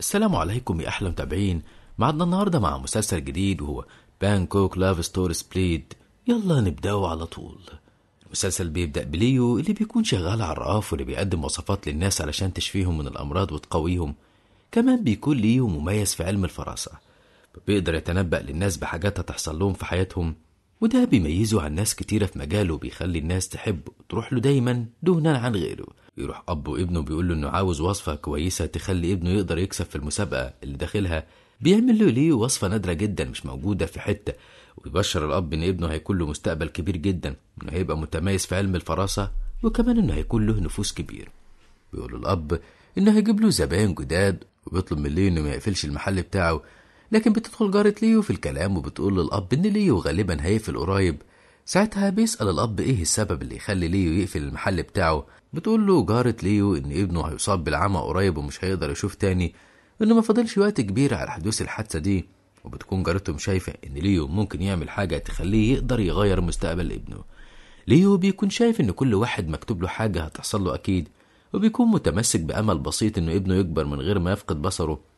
السلام عليكم يا احلى متابعين معنا النهارده مع مسلسل جديد وهو بانكوك لاف ستوري سبليد يلا نبداو على طول المسلسل بيبدا بليو اللي بيكون شغال على الرقاف واللي بيقدم وصفات للناس علشان تشفيهم من الامراض وتقويهم كمان بيكون ليو مميز في علم الفراسه بيقدر يتنبأ للناس بحاجات هتحصل لهم في حياتهم وده بيميزه عن ناس كتيرة في مجاله وبيخلي الناس تحبه تروح له دايما دهنا عن غيره يروح أب وابنه بيقول له إنه عاوز وصفة كويسة تخلي ابنه يقدر يكسب في المسابقة اللي داخلها بيعمل له ليه وصفة نادرة جدا مش موجودة في حتة ويبشر الأب إن ابنه هيكون له مستقبل كبير جدا إنه هيبقى متميز في علم الفراسة وكمان إنه هيكون له نفوس كبير بيقول الأب إنه هيجيب له زبائن جداد وبيطلب من ليه إنه ما يقفلش المحل بتاعه لكن بتدخل جارة ليو في الكلام وبتقول للأب إن ليو غالبا هيقفل قريب ساعتها بيسأل الأب إيه السبب اللي يخلي ليو يقفل المحل بتاعه بتقول له جارة ليو إن ابنه هيصاب بالعمى قريب ومش هيقدر يشوف تاني إنه ما فاضلش وقت كبير على حدوث الحادثة دي وبتكون جارتهم شايفة إن ليو ممكن يعمل حاجة تخليه يقدر يغير مستقبل ابنه ليو بيكون شايف إن كل واحد مكتوب له حاجة هتحصل له أكيد وبيكون متمسك بأمل بسيط إنه ابنه يكبر من غير ما يفقد بصره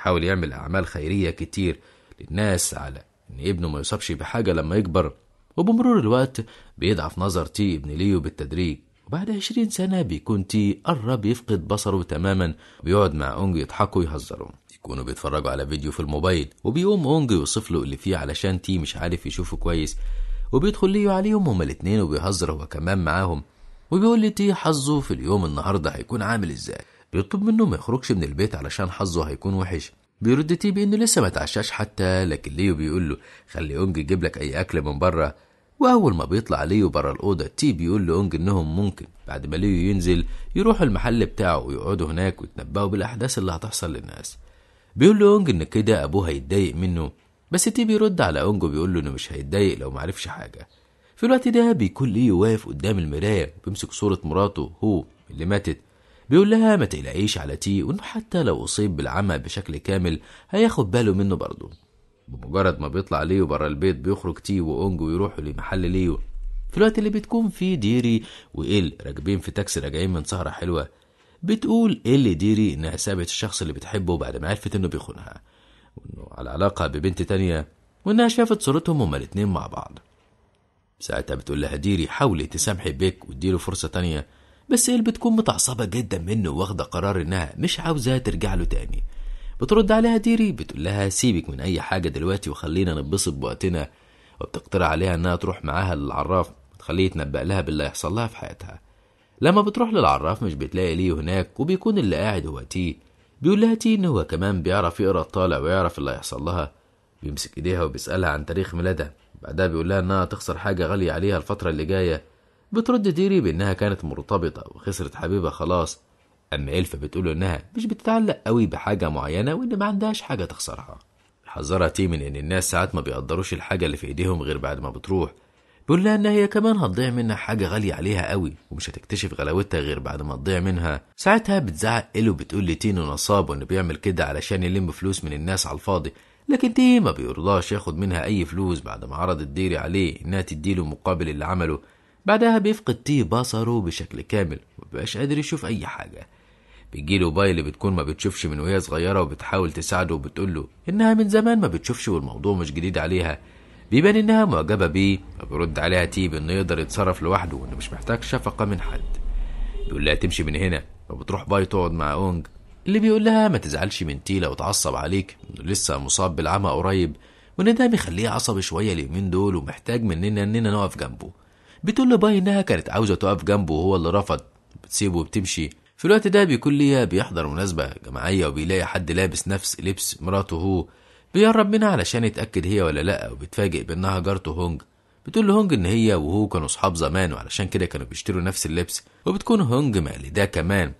يحاول يعمل أعمال خيرية كتير للناس على إن ابنه ما يصابش بحاجة لما يكبر وبمرور الوقت بيضعف نظر تي ابن ليو بالتدريج وبعد عشرين سنة بيكون تي قرب يفقد بصره تماما وبيقعد مع أونج يضحكوا ويهزروا يكونوا بيتفرجوا على فيديو في الموبايل وبيقوم أونج يوصف له اللي فيه علشان تي مش عارف يشوفه كويس وبيدخل ليو عليهم هما الاتنين وبيهزر هو كمان معاهم وبيقول لي تي حظه في اليوم النهاردة هيكون عامل ازاي بيطلب منه ما يخرجش من البيت علشان حظه هيكون وحش بيرد تي بانه لسه ما تعشاش حتى لكن ليو بيقول له خلي اونج يجيب لك اي اكل من بره واول ما بيطلع ليو بره الاوضه تي بيقول لاونج انهم ممكن بعد ما ليو ينزل يروحوا المحل بتاعه ويقعدوا هناك ويتنبأوا بالاحداث اللي هتحصل للناس بيقول له اونج ان كده ابوه هيتضايق منه بس تي بيرد على اونج وبيقول له انه مش هيتضايق لو معرفش حاجه في الوقت ده بيكون ليو واقف قدام المرايه وبيمسك صوره مراته هو اللي ماتت بيقول لها ما تقلقيش على تي وانه حتى لو اصيب بالعمى بشكل كامل هياخد باله منه برضه بمجرد ما بيطلع ليو بره البيت بيخرج تي وانجو ويروحوا لمحل ليو في الوقت اللي بتكون فيه ديري وإيل راكبين في تاكسي راجعين من سهرة حلوة بتقول إيل لديري إنها سابت الشخص اللي بتحبه بعد ما عرفت إنه بيخونها وإنه على علاقة ببنت تانية وإنها شافت صورتهم هما الاتنين مع بعض ساعتها بتقول لها ديري حاولي تسامحي بيك وتديله فرصة تانية بس هي بتكون متعصبة جدا منه واخدة قرار إنها مش عاوزة ترجع له تاني بترد عليها ديري بتقول لها سيبك من أي حاجة دلوقتي وخلينا نبسط بوقتنا وبتقترح عليها إنها تروح معاها للعراف وتخليه يتنبأ لها باللي هيحصل لها في حياتها لما بتروح للعراف مش بتلاقي ليه هناك وبيكون اللي قاعد هو تي بيقول لها تي إن هو كمان بيعرف يقرأ الطالع ويعرف اللي هيحصل لها بيمسك إيديها وبيسألها عن تاريخ ميلادها بعدها بيقول لها إنها تخسر حاجة غالية عليها الفترة اللي جاية بترد ديري بإنها كانت مرتبطة وخسرت حبيبها خلاص أما إلفا بتقول إنها مش بتتعلق قوي بحاجة معينة وإن ما عندهاش حاجة تخسرها حذرها تي من إن الناس ساعات ما بيقدروش الحاجة اللي في إيديهم غير بعد ما بتروح بيقول لها إن هي كمان هتضيع منها حاجة غالية عليها قوي ومش هتكتشف غلاوتها غير بعد ما تضيع منها ساعتها بتزعق إله وبتقول لتينو نصاب وإنه بيعمل كده علشان يلم فلوس من الناس على الفاضي لكن تي ما بيرضاش ياخد منها أي فلوس بعد ما عرضت ديري عليه إنها تديله مقابل اللي عمله بعدها بيفقد تي بصره بشكل كامل ومبيبقاش قادر يشوف أي حاجة بيجيله باي اللي بتكون ما بتشوفش من وهي صغيرة وبتحاول تساعده وبتقوله إنها من زمان ما بتشوفش والموضوع مش جديد عليها بيبان إنها معجبة بيه فبيرد عليها تي بإنه يقدر يتصرف لوحده وإنه مش محتاج شفقة من حد بيقول لها تمشي من هنا وبتروح باي تقعد مع أونج اللي بيقول لها ما تزعلش من تي لو اتعصب عليك إنه لسه مصاب بالعمى قريب وإن ده بيخليه عصبي شوية اليومين دول ومحتاج مننا إننا نقف جنبه بتقول لباي إنها كانت عاوزة تقف جنبه وهو اللي رفض بتسيبه وبتمشي في الوقت ده بيكون ليا بيحضر مناسبة جماعية وبيلاقي حد لابس نفس لبس مراته هو بيقرب منها علشان يتأكد هي ولا لأ وبيتفاجئ بإنها جارته هونج بتقول لهونج إن هي وهو كانوا صحاب زمان وعلشان كده كانوا بيشتروا نفس اللبس وبتكون هونج مقلداه كمان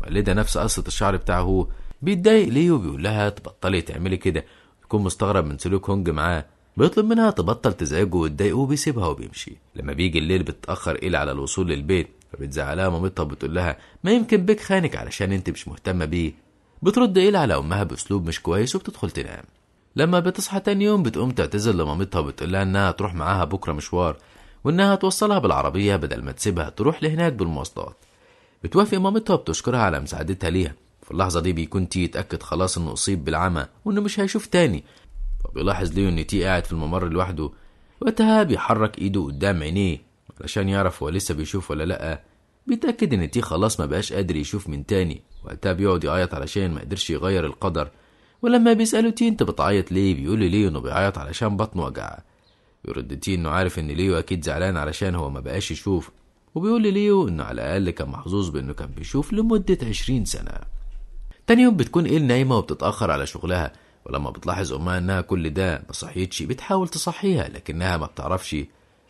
مقلدة نفس قصة الشعر بتاعه هو بيتضايق ليه وبيقول لها تبطلي تعملي كده بيكون مستغرب من سلوك هونج معاه بيطلب منها تبطل تزعجه وتضايقه وبيسيبها وبيمشي لما بيجي الليل بتتأخر إلي على الوصول للبيت فبتزعلها مامتها وبتقول لها ما يمكن بيك خانك علشان انت مش مهتمة بيه بترد إلي على أمها بأسلوب مش كويس وبتدخل تنام لما بتصحى تاني يوم بتقوم تعتذر لمامتها وبتقول لها إنها تروح معاها بكرة مشوار وإنها توصلها بالعربية بدل ما تسيبها تروح لهناك بالمواصلات بتوافق مامتها وبتشكرها على مساعدتها ليها في اللحظة دي بيكون تي يتأكد خلاص إنه أصيب بالعمى وإنه مش هيشوف تاني بيلاحظ ليو إن تي قاعد في الممر لوحده وقتها بيحرك إيده قدام عينيه علشان يعرف هو لسه بيشوف ولا لأ بيتأكد إن تي خلاص ما بقاش قادر يشوف من تاني وقتها بيقعد يعيط علشان ما قدرش يغير القدر ولما بيسأله تي أنت بتعيط ليه بيقول ليو إنه بيعيط علشان بطنه وجعه يرد تي إنه عارف إن ليو أكيد زعلان علشان هو ما بقاش يشوف وبيقول ليو إنه على الأقل كان محظوظ بإنه كان بيشوف لمدة عشرين سنة تاني يوم بتكون إيل نايمة وبتتأخر على شغلها ولما بتلاحظ أمها إنها كل ده ما صحيتش بتحاول تصحيها لكنها ما بتعرفش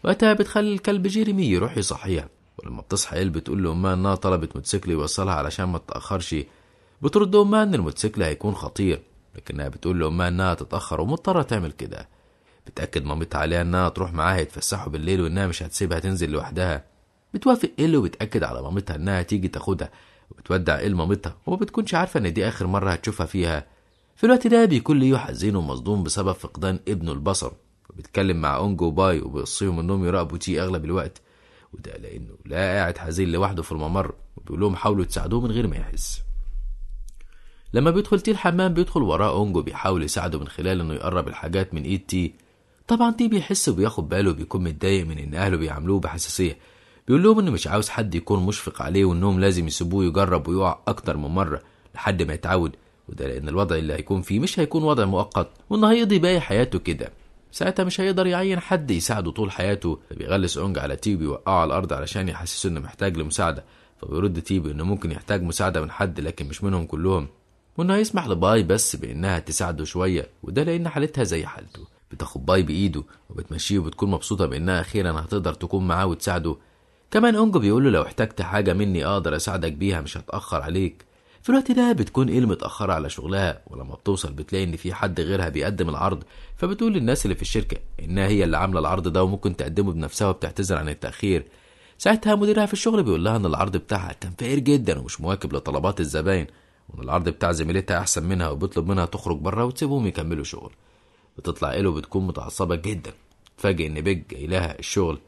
وقتها بتخلي الكلب جيرمي يروح يصحيها ولما بتصحى إيل بتقول لأمها إنها طلبت موتوسيكل يوصلها علشان ما تتأخرش بترد أمها إن الموتوسيكل هيكون خطير لكنها بتقول لأمها إنها تتأخر ومضطرة تعمل كده بتأكد مامتها عليها إنها تروح معاها يتفسحوا بالليل وإنها مش هتسيبها تنزل لوحدها بتوافق إيل وبتأكد على مامتها إنها تيجي تاخدها وبتودع إيل مامتها وما بتكونش عارفة إن دي آخر مرة هتشوفها فيها في الوقت ده بيكون ليو حزين ومصدوم بسبب فقدان ابنه البصر وبيتكلم مع اونجو باي وبيوصيهم انهم يراقبوا تي اغلب الوقت وده لانه لا قاعد حزين لوحده في الممر وبيقول لهم حاولوا تساعدوه من غير ما يحس لما بيدخل تي الحمام بيدخل وراه اونجو بيحاول يساعده من خلال انه يقرب الحاجات من ايد تي طبعا تي بيحس وبياخد باله وبيكون متضايق من ان اهله بيعاملوه بحساسيه بيقول لهم انه مش عاوز حد يكون مشفق عليه وانهم لازم يسيبوه يجرب ويقع اكتر من مره لحد ما يتعود وده لأن الوضع اللي هيكون فيه مش هيكون وضع مؤقت وإنه هيقضي باقي حياته كده ساعتها مش هيقدر يعين حد يساعده طول حياته فبيغلس اونج على تيبي ويوقعه على الارض علشان يحسسه انه محتاج لمساعده فبيرد تيبي انه ممكن يحتاج مساعده من حد لكن مش منهم كلهم وانه هيسمح لباي بس بانها تساعده شويه وده لان حالتها زي حالته بتاخد باي بايده وبتمشيه وبتكون مبسوطه بانها اخيرا هتقدر تكون معاه وتساعده كمان اونج بيقول له لو احتجت حاجه مني اقدر اساعدك بيها مش هتاخر عليك في الوقت ده بتكون ايه متأخرة على شغلها ولما بتوصل بتلاقي ان في حد غيرها بيقدم العرض فبتقول للناس اللي في الشركة انها هي اللي عاملة العرض ده وممكن تقدمه بنفسها وبتعتذر عن التأخير ساعتها مديرها في الشغل بيقول لها ان العرض بتاعها كان فقير جدا ومش مواكب لطلبات الزباين وان العرض بتاع زميلتها احسن منها وبيطلب منها تخرج بره وتسيبهم يكملوا شغل بتطلع إله إيه بتكون متعصبة جدا تفاجئ ان بيج جاي لها الشغل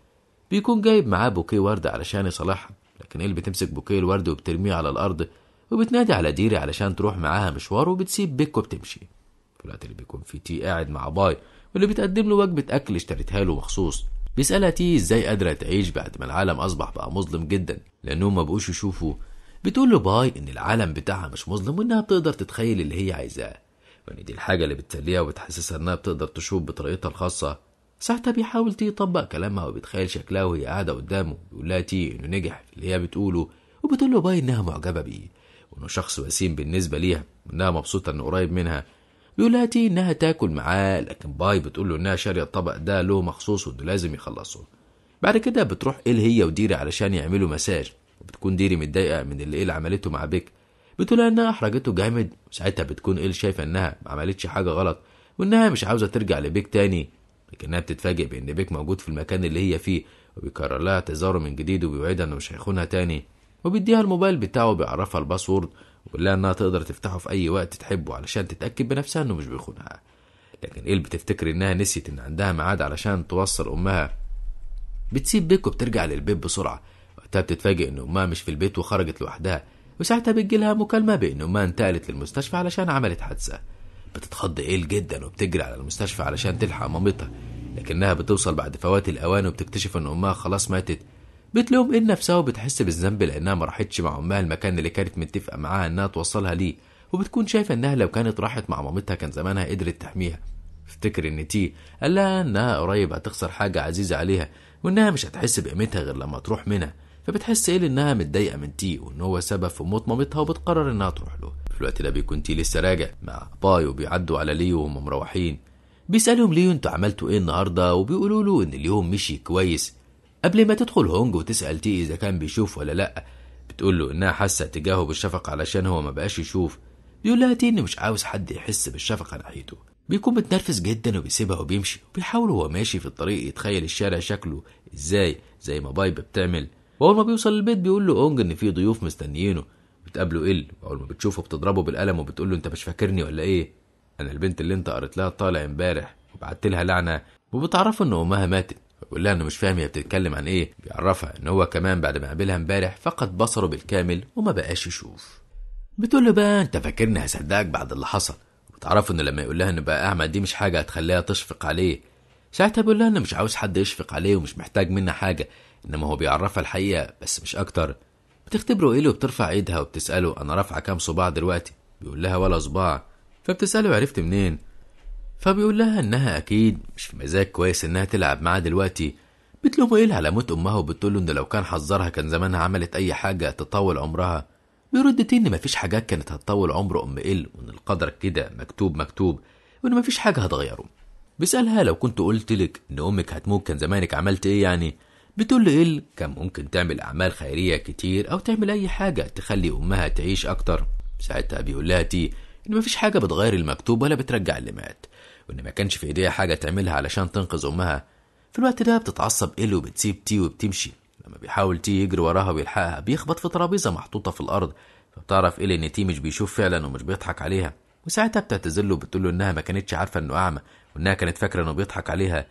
بيكون جايب معاه بوكيه ورد علشان يصالحها لكن إيه اللي بتمسك بوكيه الورد وبترميه على الأرض وبتنادي على ديري علشان تروح معاها مشوار وبتسيب بيكو بتمشي الوقت اللي بيكون في تي قاعد مع باي واللي بتقدم له وجبة أكل اشتريتها له مخصوص بيسألها تي ازاي قادرة تعيش بعد ما العالم أصبح بقى مظلم جدا لأنهم ما بقوش يشوفوا بتقول له باي إن العالم بتاعها مش مظلم وإنها بتقدر تتخيل اللي هي عايزاه وإن دي الحاجة اللي بتسليها وبتحسسها إنها بتقدر تشوف بطريقتها الخاصة ساعتها بيحاول تي يطبق كلامها وبيتخيل شكلها وهي قاعدة قدامه بيقول لها تي إنه نجح في اللي هي بتقوله وبتقول له باي إنها معجبة بيه وانه شخص وسيم بالنسبه ليها وانها مبسوطه انه قريب منها بيقول تي انها تاكل معاه لكن باي بتقول له انها شاريه الطبق ده له مخصوص وانه لازم يخلصه بعد كده بتروح ايه هي وديري علشان يعملوا مساج وبتكون ديري متضايقه من اللي ايه عملته مع بيك بتقول انها احرجته جامد وساعتها بتكون ايه شايفه انها ما عملتش حاجه غلط وانها مش عاوزه ترجع لبيك تاني لكنها بتتفاجئ بان بيك موجود في المكان اللي هي فيه وبيكرر لها اعتذاره من جديد وبيوعدها انه مش هيخونها تاني وبيديها الموبايل بتاعه بيعرفها الباسورد وبيقول لها انها تقدر تفتحه في اي وقت تحبه علشان تتاكد بنفسها انه مش بيخونها لكن ايه بتفتكر انها نسيت ان عندها ميعاد علشان توصل امها بتسيب بيك وبترجع للبيت بسرعه وقتها بتتفاجئ ان امها مش في البيت وخرجت لوحدها وساعتها بتجيلها مكالمه بان امها انتقلت للمستشفى علشان عملت حادثه بتتخض ايل جدا وبتجري على المستشفى علشان تلحق مامتها لكنها بتوصل بعد فوات الاوان وبتكتشف ان امها خلاص ماتت بتلوم إن نفسها وبتحس بالذنب لأنها ما راحتش مع أمها المكان اللي كانت متفقة معاها إنها توصلها ليه وبتكون شايفة إنها لو كانت راحت مع مامتها كان زمانها قدرت تحميها افتكر إن تي قال لها إنها قريب هتخسر حاجة عزيزة عليها وإنها مش هتحس بقيمتها غير لما تروح منها فبتحس إيه إنها متضايقة من تي وإن هو سبب في موت مامتها وبتقرر إنها تروح له في الوقت ده بيكون تي لسه راجع مع باي وبيعدوا على ليو وهم مروحين بيسألهم ليو انتوا عملتوا ايه النهاردة وبيقولوا له ان اليوم مشي كويس قبل ما تدخل هونج وتسأل تي إذا كان بيشوف ولا لأ بتقول له إنها حاسة تجاهه بالشفقة علشان هو ما بقاش يشوف بيقول لها تي إنه مش عاوز حد يحس بالشفقة ناحيته بيكون متنرفز جدا وبيسيبها وبيمشي وبيحاول وهو ماشي في الطريق يتخيل الشارع شكله إزاي زي ما بايب بتعمل وأول ما بيوصل البيت بيقول له أونج إن في ضيوف مستنيينه بتقابله إل وأول ما بتشوفه بتضربه بالقلم وبتقول له أنت مش فاكرني ولا إيه أنا البنت اللي أنت قريت لها طالع إمبارح وبعت لها لعنة وبتعرفه إن أمها ماتت بيقول لها انه مش فاهم هي بتتكلم عن ايه بيعرفها ان هو كمان بعد ما قابلها امبارح فقد بصره بالكامل وما بقاش يشوف بتقول له بقى انت فاكرني هصدقك بعد اللي حصل وتعرفوا انه لما يقول لها انه بقى اعمى دي مش حاجه هتخليها تشفق عليه ساعتها بيقول لها انا مش عاوز حد يشفق عليه ومش محتاج منها حاجه انما هو بيعرفها الحقيقه بس مش اكتر بتختبره ايه وبترفع ايدها وبتساله انا رافعه كام صباع دلوقتي بيقول لها ولا صباع فبتساله عرفت منين فبيقول لها انها اكيد مش في مزاج كويس انها تلعب معاه دلوقتي بتلومه ايه على موت امها له ان لو كان حذرها كان زمانها عملت اي حاجه تطول عمرها بيرد تاني ان مفيش حاجات كانت هتطول عمر ام ال وان القدر كده مكتوب مكتوب وان مفيش حاجه هتغيره بيسالها لو كنت قلت لك ان امك هتموت كان زمانك عملت ايه يعني بتقول له ال كان ممكن تعمل اعمال خيريه كتير او تعمل اي حاجه تخلي امها تعيش اكتر ساعتها بيقول لها تي ان مفيش حاجه بتغير المكتوب ولا بترجع اللي مات وإن ما كانش في إيديها حاجة تعملها علشان تنقذ أمها في الوقت ده بتتعصب إلي إيه وبتسيب تي وبتمشي لما بيحاول تي يجري وراها ويلحقها بيخبط في ترابيزة محطوطة في الأرض فبتعرف إلي إيه إن تي مش بيشوف فعلا ومش بيضحك عليها وساعتها بتعتذر له وبتقول له إنها ما كانتش عارفة إنه أعمى وإنها كانت فاكرة إنه بيضحك عليها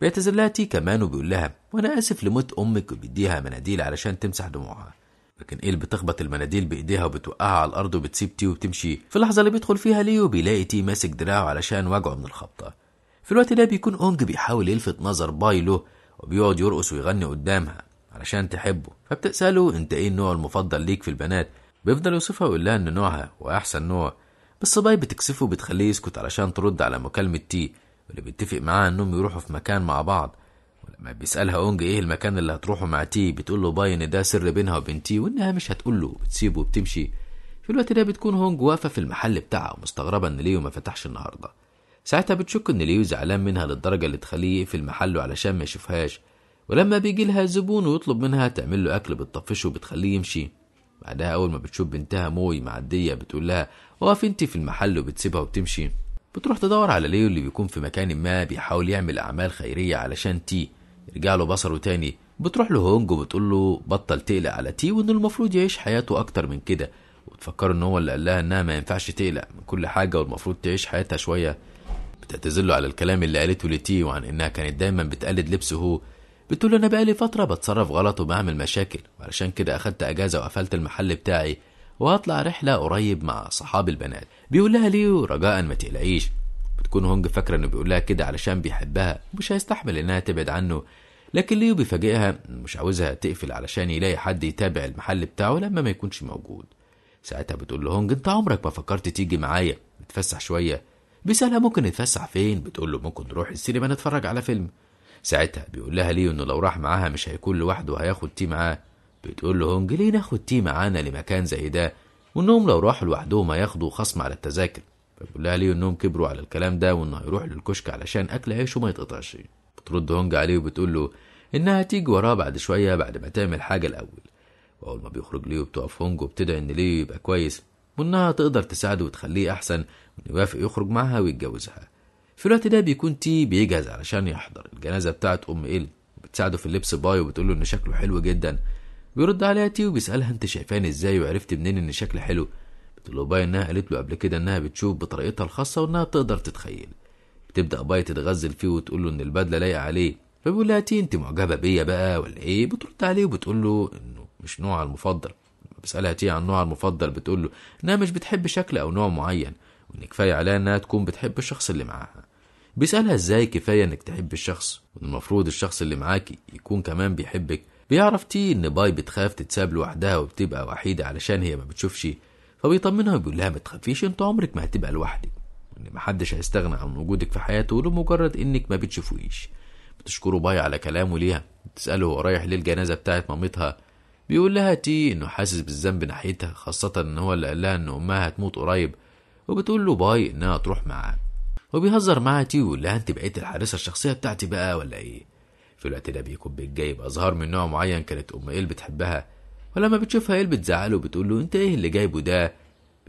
بيعتذر لها تي كمان وبيقول لها وأنا آسف لموت أمك وبيديها مناديل علشان تمسح دموعها لكن ايه اللي بتخبط المناديل بايديها وبتوقعها على الارض وبتسيب تي وبتمشي في اللحظه اللي بيدخل فيها ليو بيلاقي تي ماسك دراعه علشان وجعه من الخبطه في الوقت ده بيكون اونج بيحاول يلفت نظر بايلو وبيقعد يرقص ويغني قدامها علشان تحبه فبتساله انت ايه النوع المفضل ليك في البنات بيفضل يوصفها ويقول لها ان نوعها واحسن نوع بس باي بتكسفه وبتخليه يسكت علشان ترد على مكالمه تي واللي بيتفق معاها انهم يروحوا في مكان مع بعض لما بيسألها أونج إيه المكان اللي هتروحه مع تي بتقول له باي إن ده سر بينها وبين تي وإنها مش هتقول له بتسيبه وبتمشي في الوقت ده بتكون هونج واقفة في المحل بتاعها ومستغربة إن ليو ما فتحش النهاردة ساعتها بتشك إن ليو زعلان منها للدرجة اللي تخليه يقفل محله علشان ما يشوفهاش ولما بيجي لها زبون ويطلب منها تعمل له أكل بتطفشه وبتخليه يمشي بعدها أول ما بتشوف بنتها موي معدية بتقول لها واقف أنت في المحل وبتسيبها وبتمشي بتروح تدور على ليو اللي بيكون في مكان ما بيحاول يعمل أعمال خيرية علشان تي جاله بصره تاني بتروح له هونج وبتقول له بطل تقلق على تي وانه المفروض يعيش حياته اكتر من كده وتفكره ان هو اللي قال لها انها ما ينفعش تقلق من كل حاجه والمفروض تعيش حياتها شويه بتعتذر على الكلام اللي قالته لتي وعن انها كانت دايما بتقلد لبسه هو بتقول انا بقالي فتره بتصرف غلط وبعمل مشاكل وعلشان كده اخدت اجازه وقفلت المحل بتاعي وهطلع رحله قريب مع صحاب البنات بيقول لها ليه رجاء ما تقلقيش بتكون هونج فاكره انه بيقول لها كده علشان بيحبها مش هيستحمل انها تبعد عنه لكن ليو بيفاجئها مش عاوزها تقفل علشان يلاقي حد يتابع المحل بتاعه لما ما يكونش موجود ساعتها بتقول لهونج انت عمرك ما فكرت تيجي معايا نتفسح شويه بيسألها ممكن نتفسح فين بتقول له ممكن نروح السينما نتفرج على فيلم ساعتها بيقول لها ليو انه لو راح معاها مش هيكون لوحده هياخد تي معاه بتقول له هونج ليه ناخد تي معانا لمكان زي ده وانهم لو راحوا لوحدهم هياخدوا خصم على التذاكر فبيقول لها ليو انهم كبروا على الكلام ده وانه هيروح للكشك علشان اكل عيشه ما يتقطعش ترد هونج عليه وبتقول له إنها تيجي وراه بعد شوية بعد ما تعمل حاجة الأول وأول ما بيخرج ليه بتقف هونج وبتدعي إن ليه يبقى كويس وإنها تقدر تساعده وتخليه أحسن وإنه يوافق يخرج معها ويتجوزها في الوقت ده بيكون تي بيجهز علشان يحضر الجنازة بتاعت أم إيل بتساعده في اللبس باي وبتقول له إن شكله حلو جدا بيرد عليها تي وبيسألها أنت شايفاني إزاي وعرفت منين إن شكلي حلو بتقول له باي إنها قالت له قبل كده إنها بتشوف بطريقتها الخاصة وإنها بتقدر تتخيل تبدا باي تتغزل فيه وتقول له ان البدله لايقه عليه فبيقول لها تي انت معجبه بيا بقى ولا ايه بترد عليه وبتقول له انه مش نوعها المفضل بسالها تي عن نوعها المفضل بتقول له انها مش بتحب شكل او نوع معين وان كفايه عليها انها تكون بتحب الشخص اللي معاها بيسالها ازاي كفايه انك تحب الشخص وان المفروض الشخص اللي معاكي يكون كمان بيحبك بيعرف تي ان باي بتخاف تتساب لوحدها وبتبقى وحيده علشان هي ما بتشوفش فبيطمنها وبيقول لها ما تخافيش انت عمرك ما هتبقى لوحدك ان محدش هيستغنى عن وجودك في حياته لمجرد انك ما بتشوفوش بتشكره باي على كلامه ليها بتساله هو رايح ليه الجنازه بتاعه مامتها بيقول لها تي انه حاسس بالذنب ناحيتها خاصه ان هو اللي قال لها ان امها هتموت قريب وبتقول له باي انها تروح معاه وبيهزر معاها تي ويقول لها انت بقيت الحارسه الشخصيه بتاعتي بقى ولا ايه في الوقت ده بيكون بيتجايب ازهار من نوع معين كانت ام ايل بتحبها ولما بتشوفها ايل بتزعله وبتقول له انت ايه اللي جايبه ده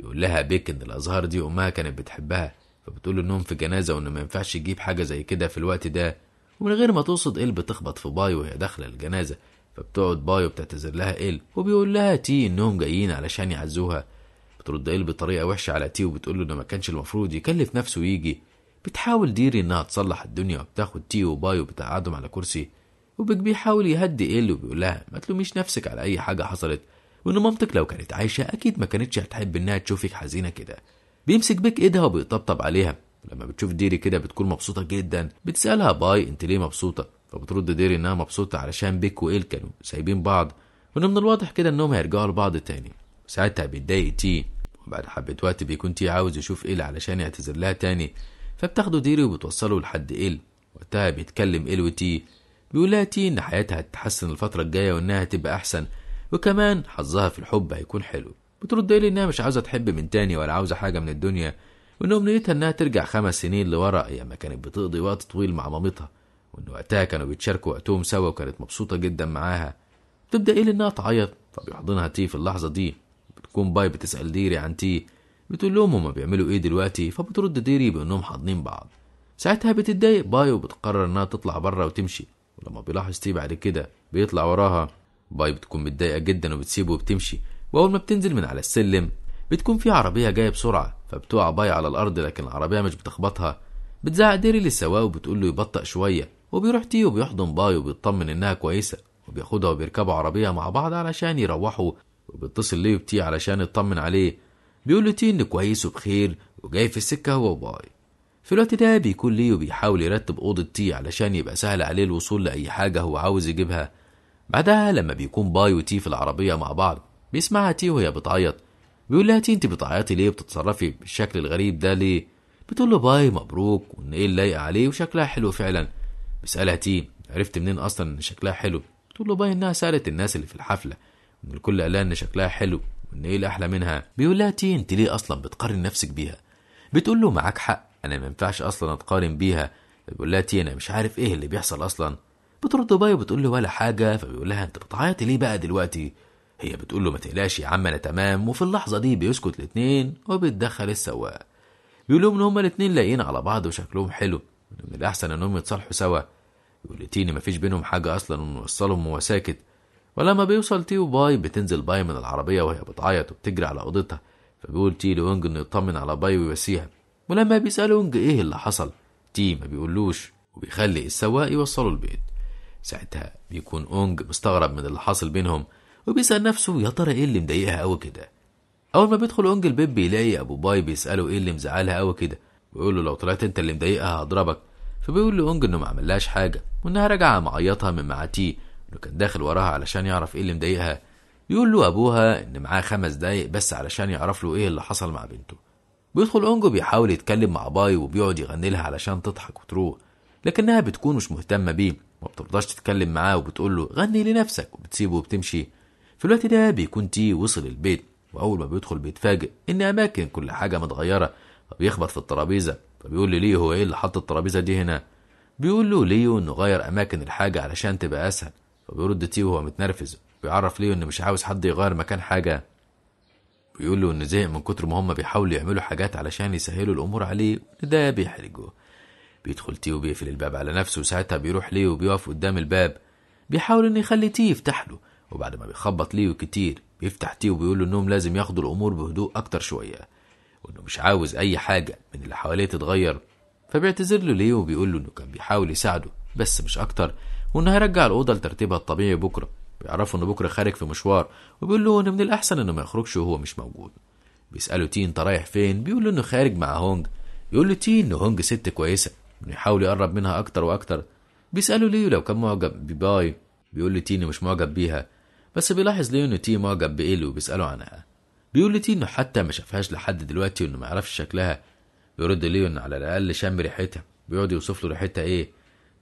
بيقول لها بيك ان الازهار دي امها كانت بتحبها فبتقول انهم في جنازه وانه ما ينفعش يجيب حاجه زي كده في الوقت ده ومن غير ما تقصد ايل بتخبط في باي وهي داخله الجنازه فبتقعد باي وبتعتذر لها ايل وبيقول لها تي انهم جايين علشان يعزوها بترد ايل بطريقه وحشه على تي وبتقول له انه ما كانش المفروض يكلف نفسه يجي بتحاول ديري انها تصلح الدنيا وبتاخد تي وباي وبتقعدهم على كرسي وبيك بيحاول يهدي ايل وبيقول لها ما تلوميش نفسك على اي حاجه حصلت وإن مامتك لو كانت عايشة أكيد ما كانتش هتحب إنها تشوفك حزينة كده بيمسك بيك إيدها وبيطبطب عليها لما بتشوف ديري كده بتكون مبسوطة جدا بتسألها باي أنت ليه مبسوطة فبترد ديري إنها مبسوطة علشان بيك وإيل كانوا سايبين بعض وإن من الواضح كده إنهم هيرجعوا لبعض تاني ساعتها بيتضايق تي وبعد حبة وقت بيكون تي عاوز يشوف إيل علشان يعتذر لها تاني فبتاخده ديري وبتوصله لحد إيل وقتها بيتكلم إيل وتي بيقول لها تي إن حياتها هتتحسن الفترة الجاية وإنها هتبقى أحسن وكمان حظها في الحب هيكون حلو بترد لي انها مش عاوزه تحب من تاني ولا عاوزه حاجه من الدنيا وان امنيتها انها ترجع خمس سنين لورا ايام ما كانت بتقضي وقت طويل مع مامتها وان وقتها كانوا بيتشاركوا وقتهم سوا وكانت مبسوطه جدا معاها بتبدا ايه انها تعيط فبيحضنها تي في اللحظه دي بتكون باي بتسال ديري عن تي بتقول لهم هما بيعملوا ايه دلوقتي فبترد ديري بانهم حاضنين بعض ساعتها بتتضايق باي وبتقرر انها تطلع بره وتمشي ولما بيلاحظ تي بعد كده بيطلع وراها باي بتكون متضايقة جدا وبتسيبه وبتمشي وأول ما بتنزل من على السلم بتكون في عربية جاية بسرعة فبتقع باي على الأرض لكن العربية مش بتخبطها بتزعق ديري للسواق وبتقول له يبطأ شوية وبيروح تيو وبيحضن باي وبيطمن إنها كويسة وبياخدها وبيركبوا عربية مع بعض علشان يروحوا وبيتصل ليه بتي علشان يطمن عليه بيقول له تي إن كويس وبخير وجاي في السكة هو وباي في الوقت ده بيكون ليو بيحاول يرتب أوضة تي علشان يبقى سهل عليه الوصول لأي حاجة هو عاوز يجيبها بعدها لما بيكون باي وتي في العربية مع بعض بيسمعها تي وهي بتعيط بيقول لها تي انت بتعيطي ليه بتتصرفي بالشكل الغريب ده ليه بتقول له باي مبروك وان ايه اللي لايقه عليه وشكلها حلو فعلا بيسالها تي عرفت منين اصلا ان شكلها حلو بتقول له باي انها سالت الناس اللي في الحفله ان الكل قالها ان شكلها حلو وان ايه الاحلى منها بيقول لها تي انت ليه اصلا بتقارن نفسك بيها بتقول له معاك حق انا ما ينفعش اصلا اتقارن بيها بيقول لها تي انا مش عارف ايه اللي بيحصل اصلا بترد باي وبتقول له ولا حاجه فبيقول لها انت بتعيطي ليه بقى دلوقتي هي بتقول له ما تقلقش يا عم انا تمام وفي اللحظه دي بيسكت الاتنين وبيتدخل السواق بيقول لهم ان هما الاتنين لايقين على بعض وشكلهم حلو من الاحسن انهم يتصالحوا سوا يقول تيني مفيش بينهم حاجه اصلا ونوصلهم وهو ساكت ولما بيوصل تي وباي بتنزل باي من العربيه وهي بتعيط وبتجري على اوضتها فبيقول تي لونج انه يطمن على باي ويواسيها ولما بيسأل ونج ايه اللي حصل تي ما بيقولوش وبيخلي السواق يوصله البيت ساعتها بيكون أونج مستغرب من اللي حاصل بينهم وبيسأل نفسه يا ترى إيه اللي مضايقها أوي كده أول ما بيدخل أونج البيت بيلاقي أبو باي بيسأله إيه اللي مزعلها أوي كده بيقول له لو طلعت أنت اللي مضايقها هضربك فبيقول له أونج إنه ما عملهاش حاجة وإنها راجعة معيطها من معاتي إنه كان داخل وراها علشان يعرف إيه اللي مضايقها يقول له أبوها إن معاه خمس دقايق بس علشان يعرف له إيه اللي حصل مع بنته بيدخل اونج بيحاول يتكلم مع باي وبيقعد يغني لها علشان تضحك وتروح لكنها بتكون مش مهتمة بيه ما بترضاش تتكلم معاه وبتقول له غني لنفسك وبتسيبه وبتمشي في الوقت ده بيكون تي وصل البيت وأول ما بيدخل بيتفاجئ إن أماكن كل حاجة متغيرة فبيخبط في الترابيزة فبيقول لي ليه هو إيه اللي حط الترابيزة دي هنا بيقول له ليو إنه غير أماكن الحاجة علشان تبقى أسهل فبيرد تي وهو متنرفز بيعرف ليو إنه مش عاوز حد يغير مكان حاجة بيقول له ان زهق من كتر ما هما بيحاولوا يعملوا حاجات علشان يسهلوا الأمور عليه وده ده بيحرجه بيدخل تي وبيقفل الباب على نفسه وساعتها بيروح ليه وبيقف قدام الباب بيحاول انه يخلي تي يفتح له وبعد ما بيخبط ليه كتير بيفتح تي وبيقول له انهم لازم ياخدوا الامور بهدوء اكتر شويه وانه مش عاوز اي حاجه من اللي حواليه تتغير فبيعتذر له ليه وبيقول له انه كان بيحاول يساعده بس مش اكتر وانه هيرجع الاوضه لترتيبها الطبيعي بكره بيعرفوا انه بكره خارج في مشوار وبيقول له انه من الاحسن انه ما يخرجش وهو مش موجود بيساله تين انت رايح فين بيقول له انه خارج مع هونج يقول له تين انه هونج ست كويسه يحاول يقرب منها أكتر وأكتر بيسأله ليو لو كان معجب بباي بيقول تيني مش معجب بيها بس بيلاحظ ليو إن تي معجب بإيلو وبيسأله عنها بيقول لتي إنه حتى ما شافهاش لحد دلوقتي وإنه ما يعرفش شكلها بيرد ليو إنه على الأقل شم ريحتها بيقعد يوصف له ريحتها إيه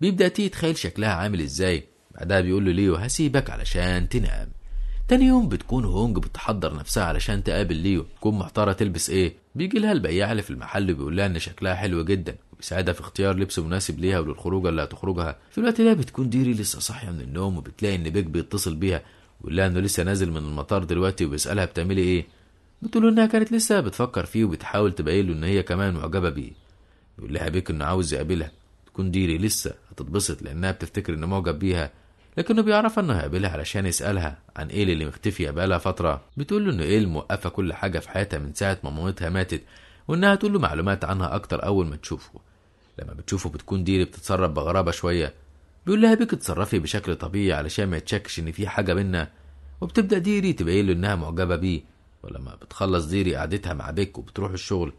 بيبدأ تي يتخيل شكلها عامل إزاي بعدها بيقول له ليو هسيبك علشان تنام تاني يوم بتكون هونج بتحضر نفسها علشان تقابل ليو تكون محتارة تلبس ايه بيجي لها البياع اللي في المحل بيقول لها ان شكلها حلو جدا وبيساعدها في اختيار لبس مناسب ليها وللخروجه اللي هتخرجها في الوقت ده بتكون ديري لسه صاحيه من النوم وبتلاقي ان بيك بيتصل بيها ويقول انه لسه نازل من المطار دلوقتي وبيسالها بتعملي ايه بتقول له انها كانت لسه بتفكر فيه وبتحاول تبين له ان هي كمان معجبه بيه يقول لها بيك انه عاوز يقابلها تكون ديري لسه هتتبسط لانها بتفتكر انه معجب بيها لكنه بيعرف انه هيقابلها علشان يسالها عن ايه اللي مختفيه بقالها فتره بتقول له انه ايه اللي موقفه كل حاجه في حياتها من ساعه ما مامتها ماتت وانها تقول له معلومات عنها اكتر اول ما تشوفه لما بتشوفه بتكون ديري بتتصرف بغرابة شوية بيقول لها بيك اتصرفي بشكل طبيعي علشان ما يتشكش إن في حاجة بينا وبتبدأ ديري تبين له إنها معجبة بيه ولما بتخلص ديري قعدتها مع بيك وبتروح الشغل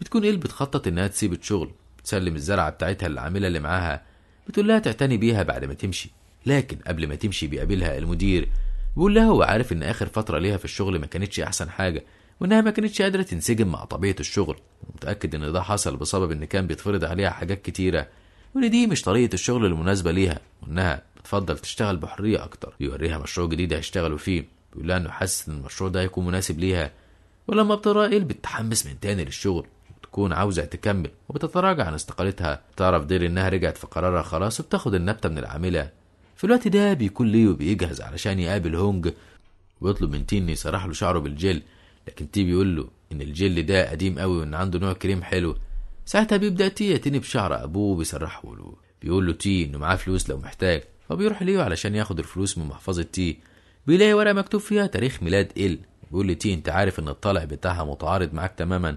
بتكون إيه بتخطط إنها تسيب الشغل بتسلم الزرعة بتاعتها للعاملة اللي معاها بتقول لها تعتني بيها بعد ما تمشي لكن قبل ما تمشي بيقابلها المدير بيقول لها هو عارف إن آخر فترة ليها في الشغل ما كانتش أحسن حاجة وإنها ما كانتش قادرة تنسجم مع طبيعة الشغل ومتأكد إن ده حصل بسبب إن كان بيتفرض عليها حاجات كتيرة وإن دي مش طريقة الشغل المناسبة ليها وإنها بتفضل تشتغل بحرية أكتر يوريها مشروع جديد هيشتغلوا فيه يقول لها إنه حاسس إن المشروع ده هيكون مناسب ليها ولما بترائل إيه بتتحمس من تاني للشغل وتكون عاوزة تكمل وبتتراجع عن استقالتها تعرف دير إنها رجعت في قرارها خلاص وبتاخد النبتة من العاملة في الوقت ده بيكون ليو بيجهز علشان يقابل هونج ويطلب من تين يسرح له شعره بالجل لكن تي بيقول له ان الجل ده قديم قوي وان عنده نوع كريم حلو ساعتها بيبدا تي يتني بشعر ابوه وبيسرحه له بيقول له تي انه معاه فلوس لو محتاج فبيروح ليه علشان ياخد الفلوس من محفظه تي بيلاقي ورقه مكتوب فيها تاريخ ميلاد ال بيقول تي انت عارف ان الطالع بتاعها متعارض معاك تماما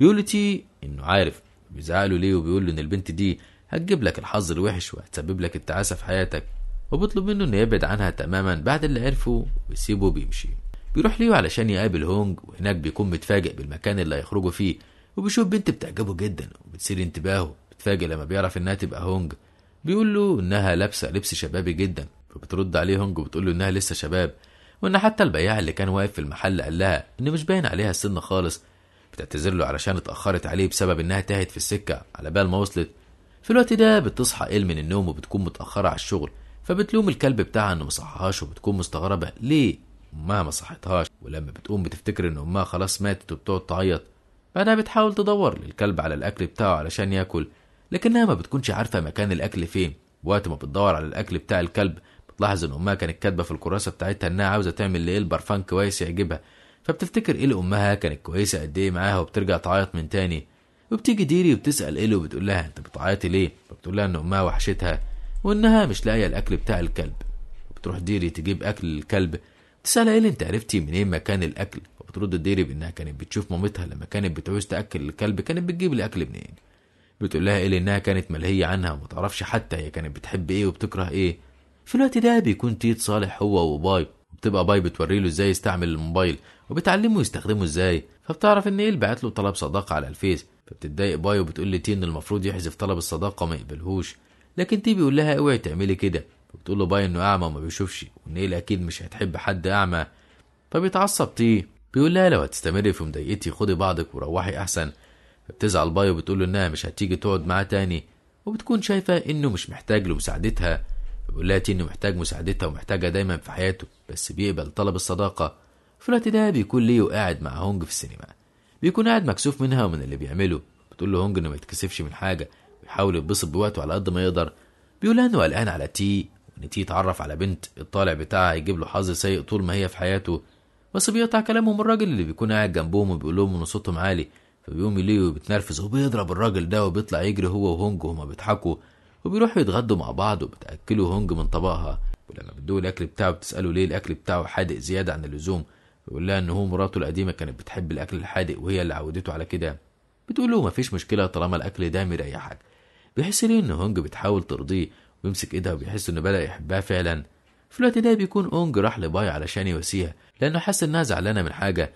بيقول تي انه عارف بيزعله ليه وبيقول له ان البنت دي هتجيب لك الحظ الوحش وهتسبب لك التعاسه في حياتك وبيطلب منه انه يبعد عنها تماما بعد اللي عرفه ويسيبه بيمشي بيروح ليو علشان يقابل هونج وهناك بيكون متفاجئ بالمكان اللي هيخرجوا فيه وبيشوف بنت بتعجبه جدا وبتثير انتباهه بيتفاجئ لما بيعرف انها تبقى هونج بيقول له انها لابسه لبس شبابي جدا فبترد عليه هونج وبتقول له انها لسه شباب وان حتى البياع اللي كان واقف في المحل قال لها ان مش باين عليها السن خالص بتعتذر له علشان اتاخرت عليه بسبب انها تاهت في السكه على بال ما وصلت في الوقت ده بتصحى إيل من النوم وبتكون متأخرة على الشغل فبتلوم الكلب بتاعها إنه مصحهاش وبتكون مستغربة ليه أمها ما صحتهاش ولما بتقوم بتفتكر إن أمها خلاص ماتت وبتقعد تعيط بعدها بتحاول تدور للكلب على الأكل بتاعه علشان ياكل لكنها ما بتكونش عارفة مكان الأكل فين وقت ما بتدور على الأكل بتاع الكلب بتلاحظ إن أمها كانت كاتبة في الكراسة بتاعتها إنها عاوزة تعمل ليه البرفان كويس يعجبها فبتفتكر إيه لامها كانت كويسة قد إيه معاها وبترجع تعيط من تاني وبتيجي ديري وبتسأل ايلو وبتقول لها أنت بتعيطي ليه؟ فبتقول لها إن أمها وحشتها وإنها مش لاقية الأكل بتاع الكلب وبتروح ديري تجيب أكل الكلب سألها إيه أنت عرفتي منين إيه مكان الأكل؟ فبترد الديري بإنها كانت بتشوف مامتها لما كانت بتعوز تأكل الكلب كانت بتجيب الأكل منين؟ بتقول لها إيه إنها كانت ملهية عنها وما تعرفش حتى هي كانت بتحب إيه وبتكره إيه؟ في الوقت ده بيكون تيت طيب صالح هو وباي وبتبقى باي بتوريله ازاي يستعمل الموبايل وبتعلمه يستخدمه ازاي فبتعرف ان ايه بعت له طلب صداقه على الفيس فبتتضايق باي وبتقول لتي ان المفروض يحذف طلب الصداقه ما يقبلهوش لكن تي طيب بيقول لها اوعي تعملي كده فبتقول له باي انه اعمى وما بيشوفش والنيل اكيد مش هتحب حد اعمى فبيتعصب تي طيب. بيقول لها لو هتستمري في مضايقتي خدي بعضك وروحي احسن فبتزعل باي وبتقول له انها مش هتيجي تقعد معاه تاني وبتكون شايفه انه مش محتاج لمساعدتها بيقول لها تي انه محتاج مساعدتها ومحتاجها دايما في حياته بس بيقبل طلب الصداقه في الوقت ده بيكون ليو قاعد مع هونج في السينما بيكون قاعد مكسوف منها ومن اللي بيعمله بتقول له هونج انه ما يتكسفش من حاجه ويحاول يتبسط بوقته على قد ما يقدر بيقول انه قلقان على تي ان يعني تيجي يتعرف على بنت الطالع بتاعها هيجيب له حظ سيء طول ما هي في حياته بس بيقطع كلامهم الراجل اللي بيكون قاعد جنبهم وبيقول لهم ان صوتهم عالي فبيقوم يليه وبيتنرفز وبيضرب الراجل ده وبيطلع يجري هو وهونج وهما بيضحكوا وبيروحوا يتغدوا مع بعض وبتاكلوا هونج من طبقها ولما بتدوه الاكل بتاعه بتساله ليه الاكل بتاعه حادق زياده عن اللزوم بيقول لها ان هو مراته القديمه كانت بتحب الاكل الحادق وهي اللي عودته على كده بتقول له مفيش مشكله طالما الاكل ده مريحك بيحس ليه ان هونج بتحاول ترضيه ويمسك ايدها وبيحس انه بدأ يحبها فعلا في الوقت ده بيكون اونج راح لباي علشان يواسيها لانه حس انها زعلانه من حاجه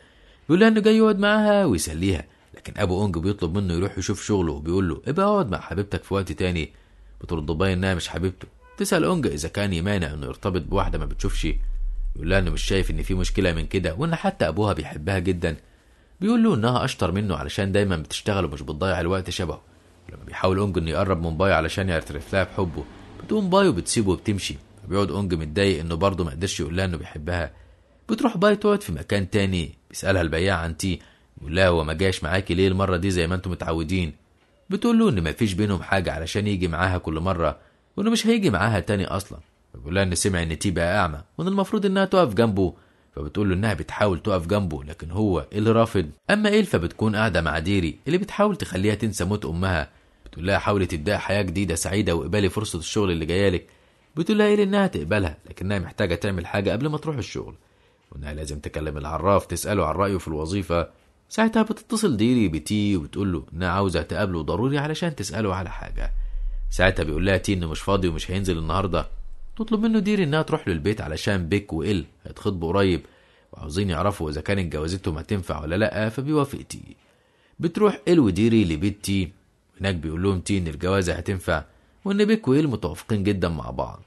بيقول لها انه جاي يقعد معاها ويسليها لكن ابو اونج بيطلب منه يروح يشوف شغله وبيقول له ابقى اقعد مع حبيبتك في وقت تاني بترد باي انها مش حبيبته تسال اونج اذا كان يمانع انه يرتبط بواحده ما بتشوفش بيقول لها انه مش شايف ان في مشكله من كده وان حتى ابوها بيحبها جدا بيقول له انها اشطر منه علشان دايما بتشتغل ومش بتضيع الوقت شبهه لما بيحاول اونج انه يقرب من باي علشان يعترف لها بحبه بتقوم باي وبتسيبه وبتمشي فبيقعد اونج متضايق انه برضه ما قدرش يقول لها انه بيحبها بتروح باي تقعد في مكان تاني بيسالها البياع عن تي يقول لها هو ما جاش معاكي ليه المره دي زي ما انتم متعودين بتقول له ان ما فيش بينهم حاجه علشان يجي معاها كل مره وانه مش هيجي معاها تاني اصلا بيقول لها ان سمع ان تي بقى اعمى وان المفروض انها تقف جنبه فبتقول له انها بتحاول تقف جنبه لكن هو اللي رافض اما ايل فبتكون قاعده مع ديري اللي بتحاول تخليها تنسى موت امها بتقول لها حاولي تبداي حياه جديده سعيده وقبالي فرصه الشغل اللي جايه لك بتقول لها ايه لانها تقبلها لكنها محتاجه تعمل حاجه قبل ما تروح الشغل وانها لازم تكلم العراف تساله عن رايه في الوظيفه ساعتها بتتصل ديري بتي وبتقول له انها عاوزه تقابله ضروري علشان تساله على حاجه ساعتها بيقول لها تي انه مش فاضي ومش هينزل النهارده تطلب منه ديري انها تروح له البيت علشان بيك وال هيتخطبوا قريب وعاوزين يعرفوا اذا كانت جوازتهم هتنفع ولا لا فبيوافق تي بتروح ال وديري لبيت تي هناك بيقول لهم تي ان الجوازة هتنفع وان بيك ويل متوافقين جدا مع بعض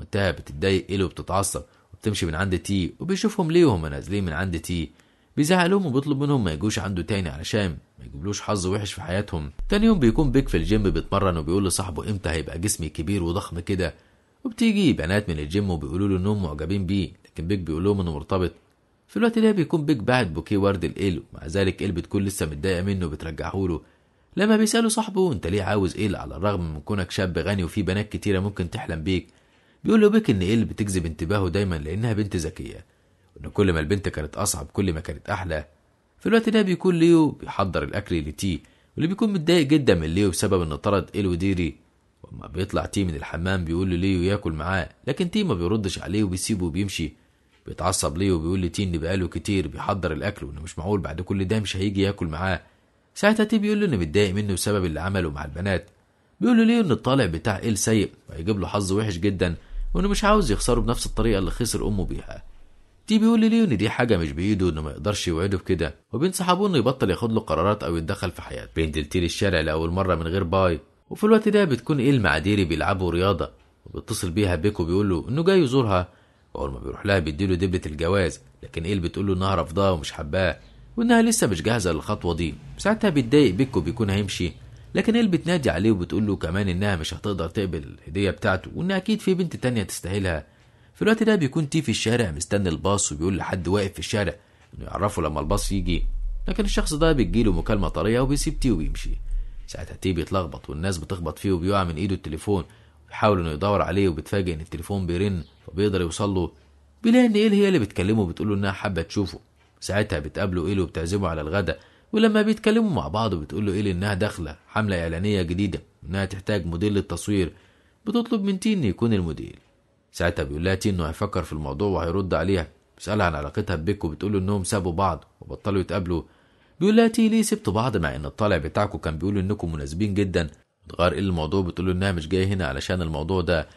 منتهى بتتضايق ايل وبتتعصب وبتمشي من عند تي وبيشوفهم ليه وهم نازلين من عند تي بيزعق لهم وبيطلب منهم ما يجوش عنده تاني علشان ما يجيبلوش حظ وحش في حياتهم تاني يوم بيكون بيك في الجيم بيتمرن وبيقول لصاحبه امتى هيبقى جسمي كبير وضخم كده وبتيجي بنات من الجيم وبيقولوا له انهم معجبين بيه لكن بيك بيقول لهم انه مرتبط في الوقت ده بيكون بيك بعد بوكيه ورد لإيل ومع ذلك إل بتكون لسه متضايقة منه وبترجعه له لما بيسأله صاحبه انت ليه عاوز ايه على الرغم من كونك شاب غني وفي بنات كتيرة ممكن تحلم بيك بيقول له بيك ان ايه اللي بتجذب انتباهه دايما لانها بنت ذكية وان كل ما البنت كانت اصعب كل ما كانت احلى في الوقت ده بيكون ليو بيحضر الاكل لتي واللي بيكون متضايق جدا من ليو بسبب انه طرد إلو ديري وما بيطلع تي من الحمام بيقول له ليو ياكل معاه لكن تي ما بيردش عليه وبيسيبه وبيمشي بيتعصب ليو وبيقول لتي ان بقاله كتير بيحضر الاكل وانه مش معقول بعد كل ده مش هيجي ياكل معاه ساعتها تي بيقول له انه متضايق منه بسبب اللي عمله مع البنات بيقول له ليه ان الطالع بتاع ايل سيء وهيجيب له حظ وحش جدا وانه مش عاوز يخسره بنفس الطريقه اللي خسر امه بيها تي بيقول ليه ان دي حاجه مش بايده انه ما يقدرش يوعده بكده وبينصح ابوه انه يبطل ياخد له قرارات او يتدخل في حياته بينزل تي الشارع لاول مره من غير باي وفي الوقت ده بتكون ايل مع ديري بيلعبوا رياضه وبيتصل بيها بيك وبيقول له انه جاي يزورها واول ما بيروح لها بيديله دبله الجواز لكن ايل بتقول له انها رافضاه ومش حباه وانها لسه مش جاهزه للخطوه دي ساعتها بيتضايق بيك وبيكون هيمشي لكن هي بتنادي عليه وبتقول له كمان انها مش هتقدر تقبل الهديه بتاعته وان اكيد في بنت تانية تستاهلها في الوقت ده بيكون تي في الشارع مستني الباص وبيقول لحد واقف في الشارع انه يعرفه لما الباص يجي لكن الشخص ده بتجيله مكالمه طريه وبيسيب تي وبيمشي ساعتها تي بيتلخبط والناس بتخبط فيه وبيقع من ايده التليفون بيحاول انه يدور عليه وبيتفاجئ ان التليفون بيرن فبيقدر يوصل له بيلاقي ان ايه هي اللي بتكلمه وبتقول له انها حابه تشوفه ساعتها بتقابله إيلي وبتعزمه على الغداء ولما بيتكلموا مع بعض بتقول له إيلي إنها داخلة حملة إعلانية جديدة إنها تحتاج مدير للتصوير بتطلب من تين يكون المدير ساعتها بيقول لها تين إنه هيفكر في الموضوع وهيرد عليها بيسألها عن علاقتها ببيك وبتقول له إنهم سابوا بعض وبطلوا يتقابلوا بيقول لها تين ليه سبتوا بعض مع إن الطالع بتاعكم كان بيقول إنكم مناسبين جدا بتغير إيه الموضوع بتقول له إنها مش جاية هنا علشان الموضوع ده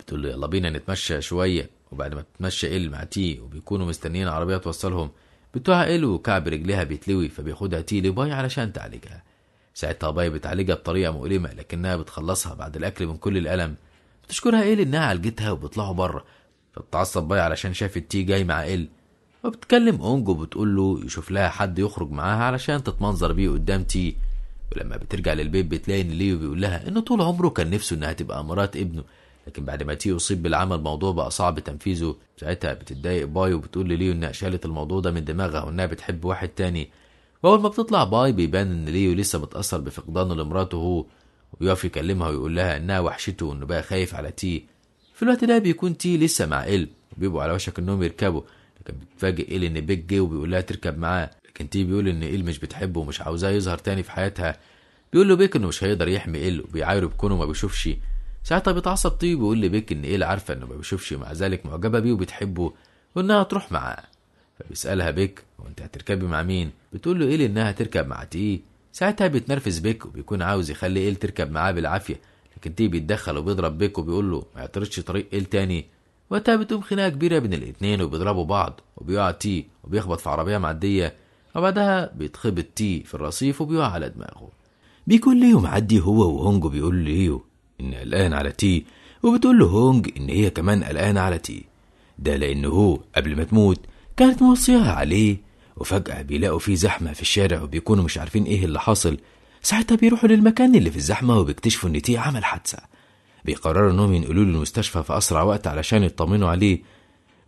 بتقول له يلا بينا نتمشى شوية وبعد ما تتمشى إيه مع تي وبيكونوا مستنيين عربية توصلهم إلو وكعب رجليها بيتلوي فبياخدها تيلي باي علشان تعالجها ساعتها باي بتعالجها بطريقة مؤلمة لكنها بتخلصها بعد الأكل من كل الألم بتشكرها إل إنها عالجتها وبيطلعوا بره فبتعصب باي علشان شافت تي جاي مع إل وبتكلم أونجو بتقول له يشوف لها حد يخرج معاها علشان تتمنظر بيه قدام تي ولما بترجع للبيت بتلاقي إن ليو بيقول لها إنه طول عمره كان نفسه إنها تبقى مرات ابنه لكن بعد ما تيو يصيب بالعمل الموضوع بقى صعب تنفيذه ساعتها بتتضايق باي وبتقول لليو انها شالت الموضوع ده من دماغها وانها بتحب واحد تاني واول ما بتطلع باي بيبان ان ليو لسه متاثر بفقدانه لمراته هو ويقف يكلمها ويقول لها انها وحشته وانه بقى خايف على تي في الوقت ده بيكون تي لسه مع ال وبيبقوا على وشك انهم يركبوا لكن بتفاجئ ال ان بيج جه وبيقول لها تركب معاه لكن تي بيقول ان ال مش بتحبه ومش عاوزاه يظهر تاني في حياتها بيقول له بيك انه مش هيقدر يحمي ال وبيعايره بكونه ما بيشوفش ساعتها بيتعصب طيب ويقول لبيك ان ايلا عارفه انه ما بيشوفش ومع ذلك معجبه بيه وبتحبه وانها تروح معاه فبيسالها بيك وانت هتركبي مع مين بتقول له ايه انها تركب مع تي ساعتها بيتنرفز بيك وبيكون عاوز يخلي ايل تركب معاه بالعافيه لكن تي بيتدخل وبيضرب بيك وبيقول له ما يعترضش طريق ايل تاني وقتها بتقوم خناقه كبيره بين الاتنين وبيضربوا بعض وبيقع تي وبيخبط في عربيه معديه وبعدها بيتخبط تي في الرصيف وبيقع على دماغه بيكون ليو معدي هو وهونجو بيقول ليو إن قلقان على تي وبتقول له هونج إن هي كمان قلقانة على تي ده لأن هو قبل ما تموت كانت موصيها عليه وفجأة بيلاقوا فيه زحمة في الشارع وبيكونوا مش عارفين إيه اللي حاصل ساعتها بيروحوا للمكان اللي في الزحمة وبيكتشفوا إن تي عمل حادثة بيقرروا إنهم ينقلوه للمستشفى في أسرع وقت علشان يطمنوا عليه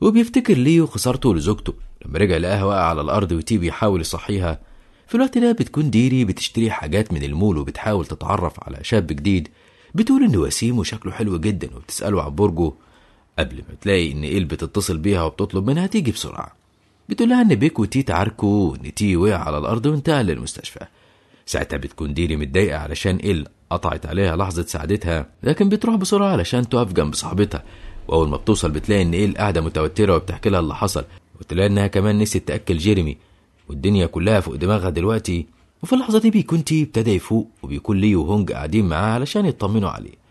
وبيفتكر ليه وخسارته لزوجته لما رجع لقاها واقع على الأرض وتي بيحاول يصحيها في الوقت ده بتكون ديري بتشتري حاجات من المول وبتحاول تتعرف على شاب جديد بتقول إن وسيم وشكله حلو جدا وبتسأله عن برجه قبل ما تلاقي إن إيل بتتصل بيها وبتطلب منها تيجي بسرعة بتقول لها إن بيك وتي تعاركوا وإن تي وقع على الأرض وانتقل للمستشفى ساعتها بتكون ديري متضايقة علشان إيل قطعت عليها لحظة سعادتها لكن بتروح بسرعة علشان تقف جنب صاحبتها وأول ما بتوصل بتلاقي إن إيل قاعدة متوترة وبتحكي لها اللي حصل وتلاقي إنها كمان نسيت تأكل جيريمي والدنيا كلها فوق دماغها دلوقتي وفي اللحظة دي بيكون تي ابتدى يفوق وبيكون لي وهونج قاعدين معاه علشان يطمنوا عليه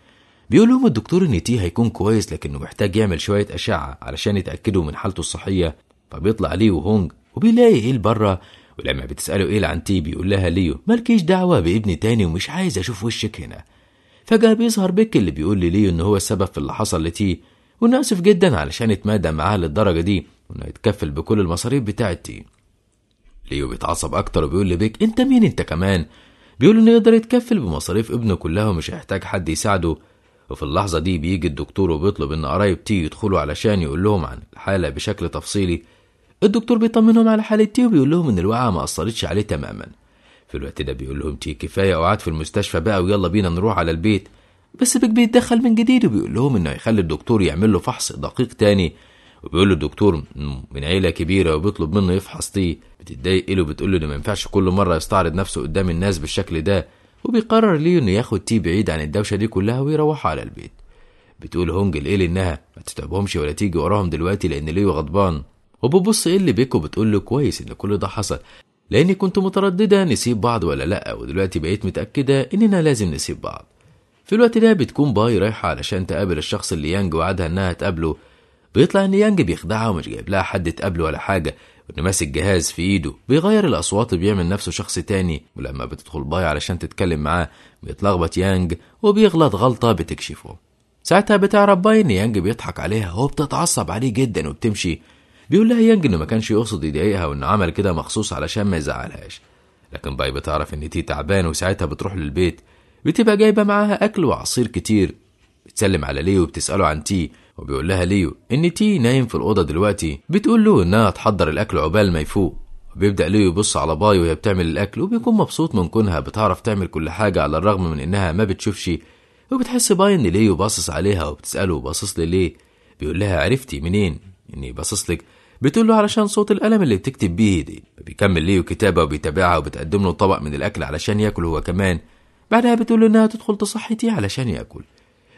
بيقول لهم الدكتور ان تي هيكون كويس لكنه محتاج يعمل شوية أشعة علشان يتأكدوا من حالته الصحية فبيطلع ليه وهونج وبيلاقي ايه بره ولما بتسأله ايه عن تي بيقول لها ليو مالكيش دعوة بابني تاني ومش عايز أشوف وشك هنا فجأة بيظهر بيك اللي بيقول لي ليو إن هو السبب في اللي حصل لتي وإنه آسف جدا علشان اتمادى معاه للدرجة دي وإنه يتكفل بكل المصاريف بتاعت تي ليو بيتعصب اكتر وبيقول لبيك انت مين انت كمان بيقول انه يقدر يتكفل بمصاريف ابنه كلها ومش هيحتاج حد يساعده وفي اللحظة دي بيجي الدكتور وبيطلب ان قرايب تي يدخلوا علشان يقول لهم عن الحالة بشكل تفصيلي الدكتور بيطمنهم على حالة تي وبيقول لهم ان الوقعة ما اثرتش عليه تماما في الوقت ده بيقول لهم تي كفاية أوعاد في المستشفى بقى ويلا بينا نروح على البيت بس بيك بيتدخل من جديد وبيقول لهم انه هيخلي الدكتور يعمل له فحص دقيق تاني وبيقول له الدكتور من عيلة كبيرة وبيطلب منه يفحص تيه بتتضايق له بتقول له ده ما ينفعش كل مره يستعرض نفسه قدام الناس بالشكل ده وبيقرر ليه انه ياخد تي بعيد عن الدوشه دي كلها ويروح على البيت بتقول هونج لإيل انها ما تتعبهمش ولا تيجي وراهم دلوقتي لان ليو غضبان وببص إيه اللي بيكو بتقول له كويس ان كل ده حصل لاني كنت متردده نسيب بعض ولا لا ودلوقتي بقيت متاكده اننا لازم نسيب بعض في الوقت ده بتكون باي رايحه علشان تقابل الشخص اللي يانج وعدها انها تقابله بيطلع ان يانج بيخدعها ومش جايب لها حد تقابله ولا حاجه وانه ماسك جهاز في ايده بيغير الاصوات وبيعمل نفسه شخص تاني ولما بتدخل باي علشان تتكلم معاه بيتلخبط يانج وبيغلط غلطه بتكشفه ساعتها بتعرف باي ان يانج بيضحك عليها وبتتعصب عليه جدا وبتمشي بيقول لها يانج انه ما كانش يقصد يضايقها وانه عمل كده مخصوص علشان ما يزعلهاش لكن باي بتعرف ان تي تعبان وساعتها بتروح للبيت بتبقى جايبه معاها اكل وعصير كتير بتسلم على ليه وبتساله عن تي وبيقول لها ليو ان تي نايم في الاوضه دلوقتي بتقول له انها تحضر الاكل عقبال ما يفوق وبيبدأ ليو يبص على باي وهي بتعمل الأكل وبيكون مبسوط من كونها بتعرف تعمل كل حاجة على الرغم من إنها ما بتشوفش وبتحس باي إن ليو باصص عليها وبتسأله باصص لي ليه بيقول لها عرفتي منين إني باصص لك بتقول له علشان صوت القلم اللي بتكتب بيه دي بيكمل ليو كتابة وبيتابعها وبتقدم له طبق من الأكل علشان ياكل هو كمان بعدها بتقول له إنها تدخل تصحي تي علشان ياكل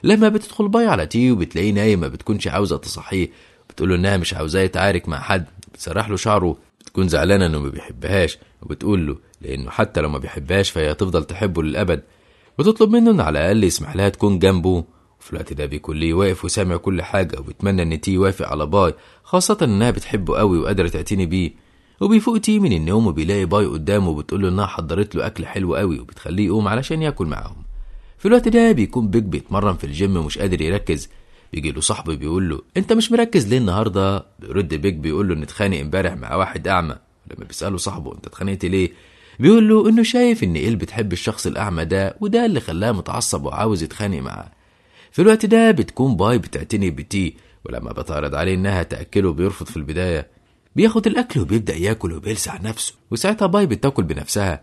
لما بتدخل باي على تي وبتلاقيه نايم ما بتكونش عاوزه تصحيه بتقول له انها مش عاوزاه يتعارك مع حد بتسرح له شعره بتكون زعلانه انه ما بيحبهاش وبتقول له لانه حتى لو ما بيحبهاش فهي هتفضل تحبه للابد بتطلب منه ان على الاقل يسمح لها تكون جنبه وفي الوقت ده بيكون ليه واقف وسامع كل حاجه وبيتمنى ان تي يوافق على باي خاصه انها بتحبه قوي وقادره تعتني بيه وبيفوق تي من النوم وبيلاقي باي قدامه وبتقول له انها حضرت له اكل حلو قوي وبتخليه يقوم علشان ياكل معاهم في الوقت ده بيكون بيج بيتمرن في الجيم مش قادر يركز بيجي له صاحبه بيقول له انت مش مركز ليه النهارده بيرد بيج بيقول له ان اتخانق امبارح مع واحد اعمى لما بيساله صاحبه انت اتخانقت ليه بيقول له انه شايف ان ايل بتحب الشخص الاعمى ده وده اللي خلاه متعصب وعاوز يتخانق معاه في الوقت ده بتكون باي بتعتني بتي ولما بتعرض عليه انها تاكله بيرفض في البدايه بياخد الاكل وبيبدا ياكل وبيلسع نفسه وساعتها باي بتاكل بنفسها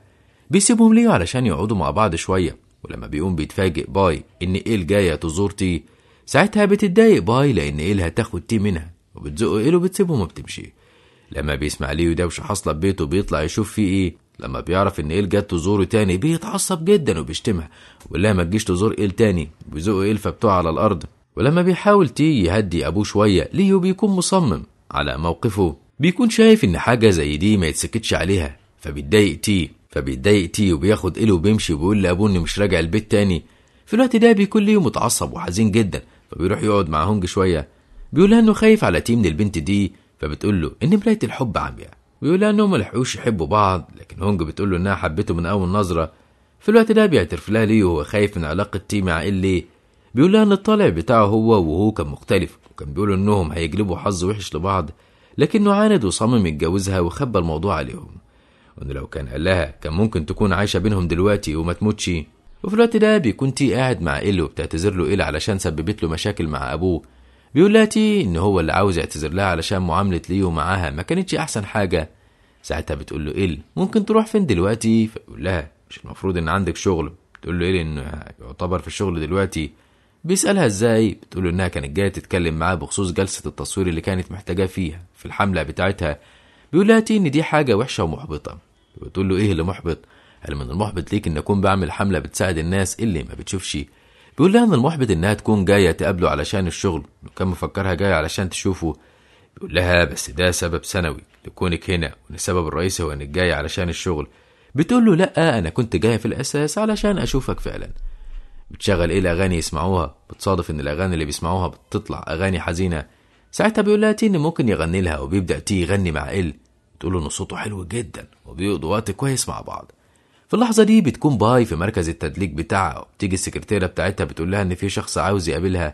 بيسيبهم ليه علشان يقعدوا مع بعض شويه لما بيقوم بيتفاجئ باي ان ايل جايه تي ساعتها بتتضايق باي لان ايل هتاخد تي منها وبتزقه ايل وبتسيبه وما بتمشي لما بيسمع ليو دوشه حاصله ببيته بيطلع يشوف فيه ايه لما بيعرف ان ايل جت تزوره تاني بيتعصب جدا وبيشتمها ويقول لها ما تجيش تزور ايل تاني وبيزقه ايل فبتوع على الارض ولما بيحاول تي يهدي ابوه شويه ليو بيكون مصمم على موقفه بيكون شايف ان حاجه زي دي ما يتسكتش عليها فبيتضايق تي فبيتضايق تي وبياخد إله وبيمشي وبيقول لأبوه إني مش راجع البيت تاني في الوقت ده بيكون ليه متعصب وحزين جدا فبيروح يقعد مع هونج شوية بيقولها إنه خايف على تي من البنت دي فبتقول له إن مراية الحب عمياء ويقولها إنهم ملحقوش يحبوا بعض لكن هونج بتقول له إنها حبته من أول نظرة في الوقت ده بيعترف لها ليه وهو خايف من علاقة تي مع إل بيقول لها إن الطالع بتاعه هو وهو كان مختلف وكان بيقول إنهم هيجلبوا حظ وحش لبعض لكنه عاند وصمم يتجوزها وخبى الموضوع عليهم وانه لو كان قالها كان ممكن تكون عايشه بينهم دلوقتي وما تموتش وفي الوقت ده بيكون تي قاعد مع إيل وبتعتذر له إيل علشان سببت له مشاكل مع أبوه بيقول لها تي إن هو اللي عاوز يعتذر لها علشان معاملة ليه ومعاها ما كانتش أحسن حاجة ساعتها بتقول له إيل ممكن تروح فين دلوقتي فيقول لها مش المفروض إن عندك شغل بتقول له إيل إنه يعتبر في الشغل دلوقتي بيسألها إزاي بتقول له إنها كانت جاية تتكلم معاه بخصوص جلسة التصوير اللي كانت محتاجاه فيها في الحملة بتاعتها بيقول لها تي إن دي حاجة وحشة ومحبطة بتقول له ايه اللي محبط قال من المحبط ليك ان اكون بعمل حمله بتساعد الناس اللي ما بتشوفش بيقول لها ان المحبط انها تكون جايه تقابله علشان الشغل وكان مفكرها جايه علشان تشوفه بيقول لها بس ده سبب ثانوي لكونك هنا وان السبب الرئيسي هو انك جايه علشان الشغل بتقول له لا انا كنت جايه في الاساس علشان اشوفك فعلا بتشغل ايه الاغاني يسمعوها بتصادف ان الاغاني اللي بيسمعوها بتطلع اغاني حزينه ساعتها بيقول لها تي ان ممكن يغني لها وبيبدا تي يغني مع ال بتقول إن صوته حلو جدا وبيقضوا وقت كويس مع بعض في اللحظة دي بتكون باي في مركز التدليك بتاعها وبتيجي السكرتيرة بتاعتها بتقول لها إن في شخص عاوز يقابلها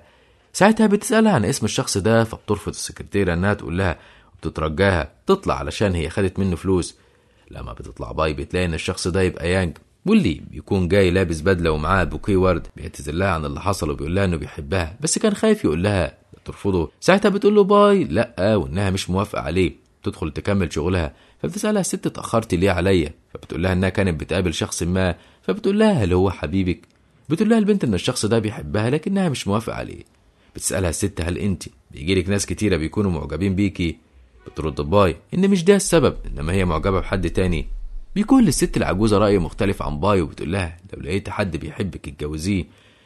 ساعتها بتسألها عن اسم الشخص ده فبترفض السكرتيرة إنها تقول لها وبتترجاها تطلع علشان هي خدت منه فلوس لما بتطلع باي بتلاقي إن الشخص ده يبقى يانج واللي بيكون جاي لابس بدلة ومعاه بوكيه ورد بيعتذر لها عن اللي حصل وبيقول لها إنه بيحبها بس كان خايف يقول لها ترفضه ساعتها بتقول له باي لا وإنها مش موافقة عليه تدخل تكمل شغلها فبتسألها الست اتأخرتي ليه عليا فبتقول لها إنها كانت بتقابل شخص ما فبتقول لها هل هو حبيبك بتقول لها البنت إن الشخص ده بيحبها لكنها مش موافقة عليه بتسألها الست هل أنت بيجيلك ناس كتيرة بيكونوا معجبين بيكي بترد باي إن مش ده السبب إنما هي معجبة بحد تاني بيكون للست العجوزة رأي مختلف عن باي وبتقول لها لو لقيت حد بيحبك اتجوزيه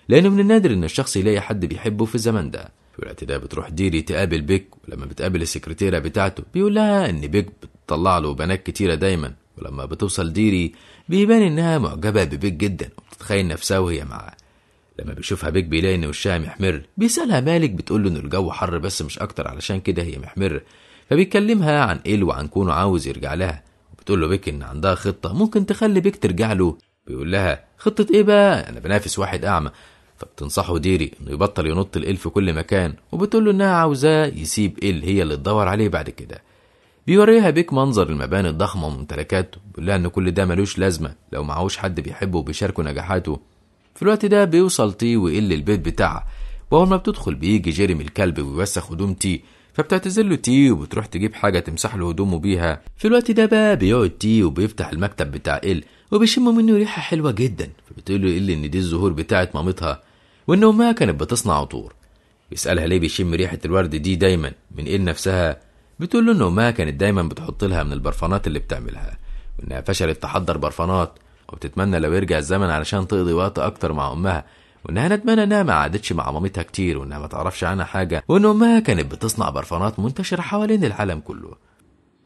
لأن من النادر إن الشخص يلاقي حد بيحبه في الزمن ده في الوقت ده بتروح ديري تقابل بيك ولما بتقابل السكرتيرة بتاعته بيقول لها إن بيك بتطلع له بنات كتيرة دايما ولما بتوصل ديري بيبان إنها معجبة ببيك جدا وبتتخيل نفسها وهي معاه لما بيشوفها بيك بيلاقي إن وشها محمر بيسألها مالك بتقول له إن الجو حر بس مش أكتر علشان كده هي محمر فبيكلمها عن إيل وعن كونه عاوز يرجع لها وبتقول له بيك إن عندها خطة ممكن تخلي بيك ترجع له بيقول لها خطة إيه بقى أنا بنافس واحد أعمى طب تنصحه ديري انه يبطل ينط الال في كل مكان وبتقول له انها عاوزاه يسيب ال هي اللي تدور عليه بعد كده بيوريها بيك منظر المباني الضخمه وممتلكاته بيقول لها ان كل ده ملوش لازمه لو معهوش حد بيحبه وبيشاركه نجاحاته في الوقت ده بيوصل تي ويقل البيت بتاعها واول ما بتدخل بيجي جيريمي الكلب ويوسخ هدوم تي فبتعتذر له تي وبتروح تجيب حاجه تمسح له هدومه بيها في الوقت ده بقى بيقعد تي وبيفتح المكتب بتاع ال وبيشم منه ريحه حلوه جدا فبتقول له ال ان دي الزهور بتاعت مامتها وإنه ما كانت بتصنع عطور يسألها ليه بيشم ريحة الورد دي دايما من إيه نفسها بتقول له إنه ما كانت دايما بتحط لها من البرفانات اللي بتعملها وإنها فشلت تحضر برفانات وبتتمنى لو يرجع الزمن علشان تقضي وقت أكتر مع أمها وإنها ندمانة إنها ما عادتش مع مامتها كتير وإنها ما تعرفش عنها حاجة وإن أمها كانت بتصنع برفانات منتشرة حوالين العالم كله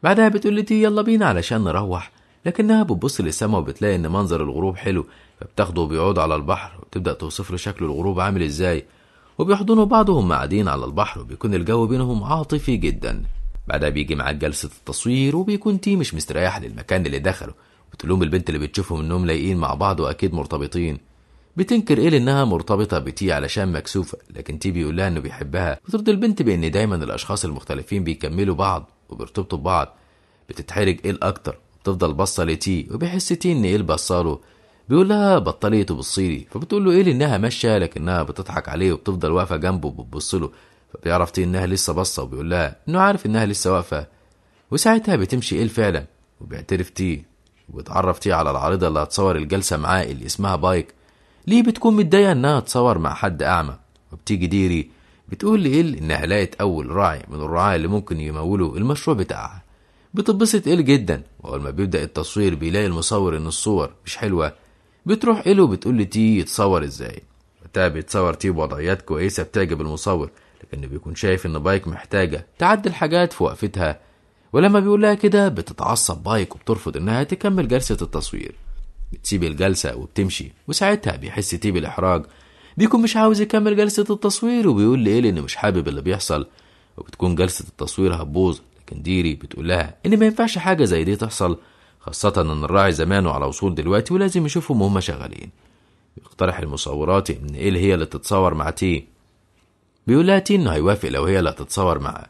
بعدها بتقول لتي يلا بينا علشان نروح لكنها بتبص للسما وبتلاقي إن منظر الغروب حلو فبتاخده وبيقعدوا على البحر تبدأ توصف له شكل الغروب عامل ازاي وبيحضنوا بعض وهم قاعدين على البحر وبيكون الجو بينهم عاطفي جدا بعدها بيجي معاك جلسة التصوير وبيكون تي مش مستريح للمكان اللي دخله وتلوم البنت اللي بتشوفهم انهم لايقين مع بعض واكيد مرتبطين بتنكر ايه انها مرتبطه بتي علشان مكسوفه لكن تي بيقول لها انه بيحبها بترضي البنت بان دايما الاشخاص المختلفين بيكملوا بعض وبيرتبطوا ببعض بتتحرج ايه الاكتر بتفضل باصه لتي وبيحس تي ان ايه اللي بصاله بيقول لها بطليته بالصيني فبتقول له ايه لانها ماشيه لكنها بتضحك عليه وبتفضل واقفه جنبه وبتبص له فبيعرف انها لسه باصه وبيقول لها انه عارف انها لسه واقفه وساعتها بتمشي ايه فعلا وبيعترف تي وبتعرف تي على العارضه اللي هتصور الجلسه معاه اللي اسمها بايك ليه بتكون متضايقه انها تصور مع حد اعمى وبتيجي ديري بتقول لإيل إنها لقت أول راعي من الرعاة اللي ممكن يمولوا المشروع بتاعها بتتبسط إيل جدا وأول ما بيبدأ التصوير بيلاقي المصور إن الصور مش حلوة بتروح له بتقول لي تي يتصور ازاي وقتها بيتصور تي بوضعيات كويسه إيه بتعجب المصور لكنه بيكون شايف ان بايك محتاجه تعدل حاجات في وقفتها ولما بيقولها كده بتتعصب بايك وبترفض انها تكمل جلسه التصوير بتسيب الجلسه وبتمشي وساعتها بيحس تي بالاحراج بيكون مش عاوز يكمل جلسه التصوير وبيقول لي إيه لان مش حابب اللي بيحصل وبتكون جلسه التصوير هتبوظ لكن ديري بتقول لها ان ما ينفعش حاجه زي دي تحصل خاصة إن الراعي زمانه على وصول دلوقتي ولازم يشوفهم وهم شغالين بيقترح المصورات إن إيه اللي هي اللي تتصور مع تي بيقول لها تي إنه هيوافق لو هي اللي هتتصور معاه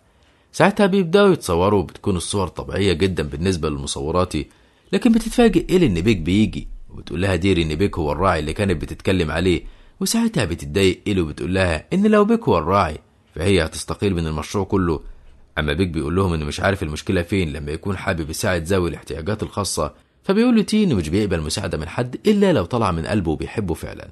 ساعتها بيبدأوا يتصوروا وبتكون الصور طبيعية جدا بالنسبة للمصوراتي لكن بتتفاجئ إيه إن بيك بيجي وتقول لها ديري إن بيك هو الراعي اللي كانت بتتكلم عليه وساعتها بتتضايق إيه وبتقول لها إن لو بيك هو الراعي فهي هتستقيل من المشروع كله اما بيك بيقول لهم انه مش عارف المشكله فين لما يكون حابب يساعد ذوي الاحتياجات الخاصه فبيقول له تي انه مش بيقبل مساعده من حد الا لو طلع من قلبه وبيحبه فعلا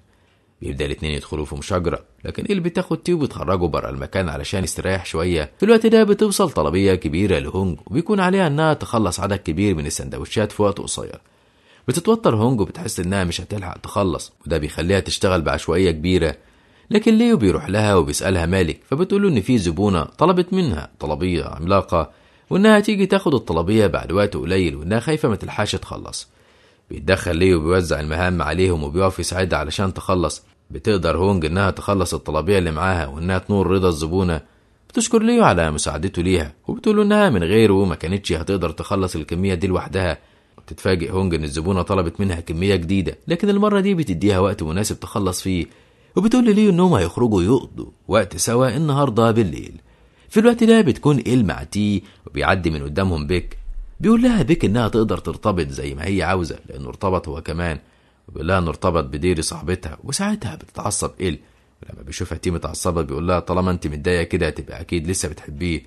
بيبدا الاتنين يدخلوا في مشاجره لكن اللي بتاخد تي وبتخرجه بره المكان علشان يستريح شويه في الوقت ده بتوصل طلبيه كبيره لهونج وبيكون عليها انها تخلص عدد كبير من السندوتشات في وقت قصير بتتوتر هونج وبتحس انها مش هتلحق تخلص وده بيخليها تشتغل بعشوائيه كبيره لكن ليو بيروح لها وبيسألها مالك فبتقوله إن في زبونة طلبت منها طلبية عملاقة وإنها تيجي تاخد الطلبية بعد وقت قليل وإنها خايفة ما تلحقش تخلص بيتدخل ليو وبيوزع المهام عليهم وبيقف يساعدها علشان تخلص بتقدر هونج إنها تخلص الطلبية اللي معاها وإنها تنور رضا الزبونة بتشكر ليو على مساعدته ليها وبتقوله إنها من غيره ما كانتش هتقدر تخلص الكمية دي لوحدها بتتفاجئ هونج إن الزبونة طلبت منها كمية جديدة لكن المرة دي بتديها وقت مناسب تخلص فيه وبتقول ليه انهم هيخرجوا يقضوا وقت سوا النهارده بالليل في الوقت ده بتكون إيه إل مع تي وبيعدي من قدامهم بيك بيقول لها بيك انها تقدر ترتبط زي ما هي عاوزه لانه ارتبط هو كمان وبيقول لها انه ارتبط بديري صاحبتها وساعتها بتتعصب إل ولما بيشوفها تي متعصبه بيقول لها طالما انت متضايقه كده هتبقى اكيد لسه بتحبيه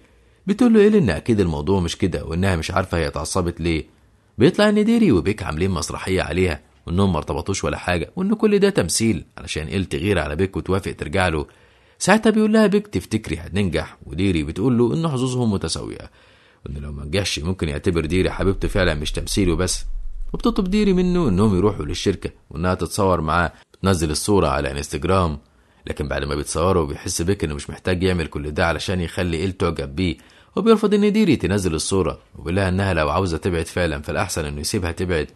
بتقول له إل ان اكيد الموضوع مش كده وانها مش عارفه هي اتعصبت ليه بيطلع ان ديري وبيك عاملين مسرحيه عليها وانهم ما ارتبطوش ولا حاجه وان كل ده تمثيل علشان قلت غير على بيك وتوافق ترجع له ساعتها بيقول لها بيك تفتكري هتنجح وديري بتقول له ان حظوظهم متساويه وان لو ما نجحش ممكن يعتبر ديري حبيبته فعلا مش تمثيل وبس وبتطلب ديري منه انهم يروحوا للشركه وانها تتصور معاه بتنزل الصوره على انستجرام لكن بعد ما بيتصوروا بيحس بيك انه مش محتاج يعمل كل ده علشان يخلي قيل تعجب بيه وبيرفض ان ديري تنزل الصوره وبيقول لها انها لو عاوزه تبعد فعلا فالاحسن انه يسيبها تبعد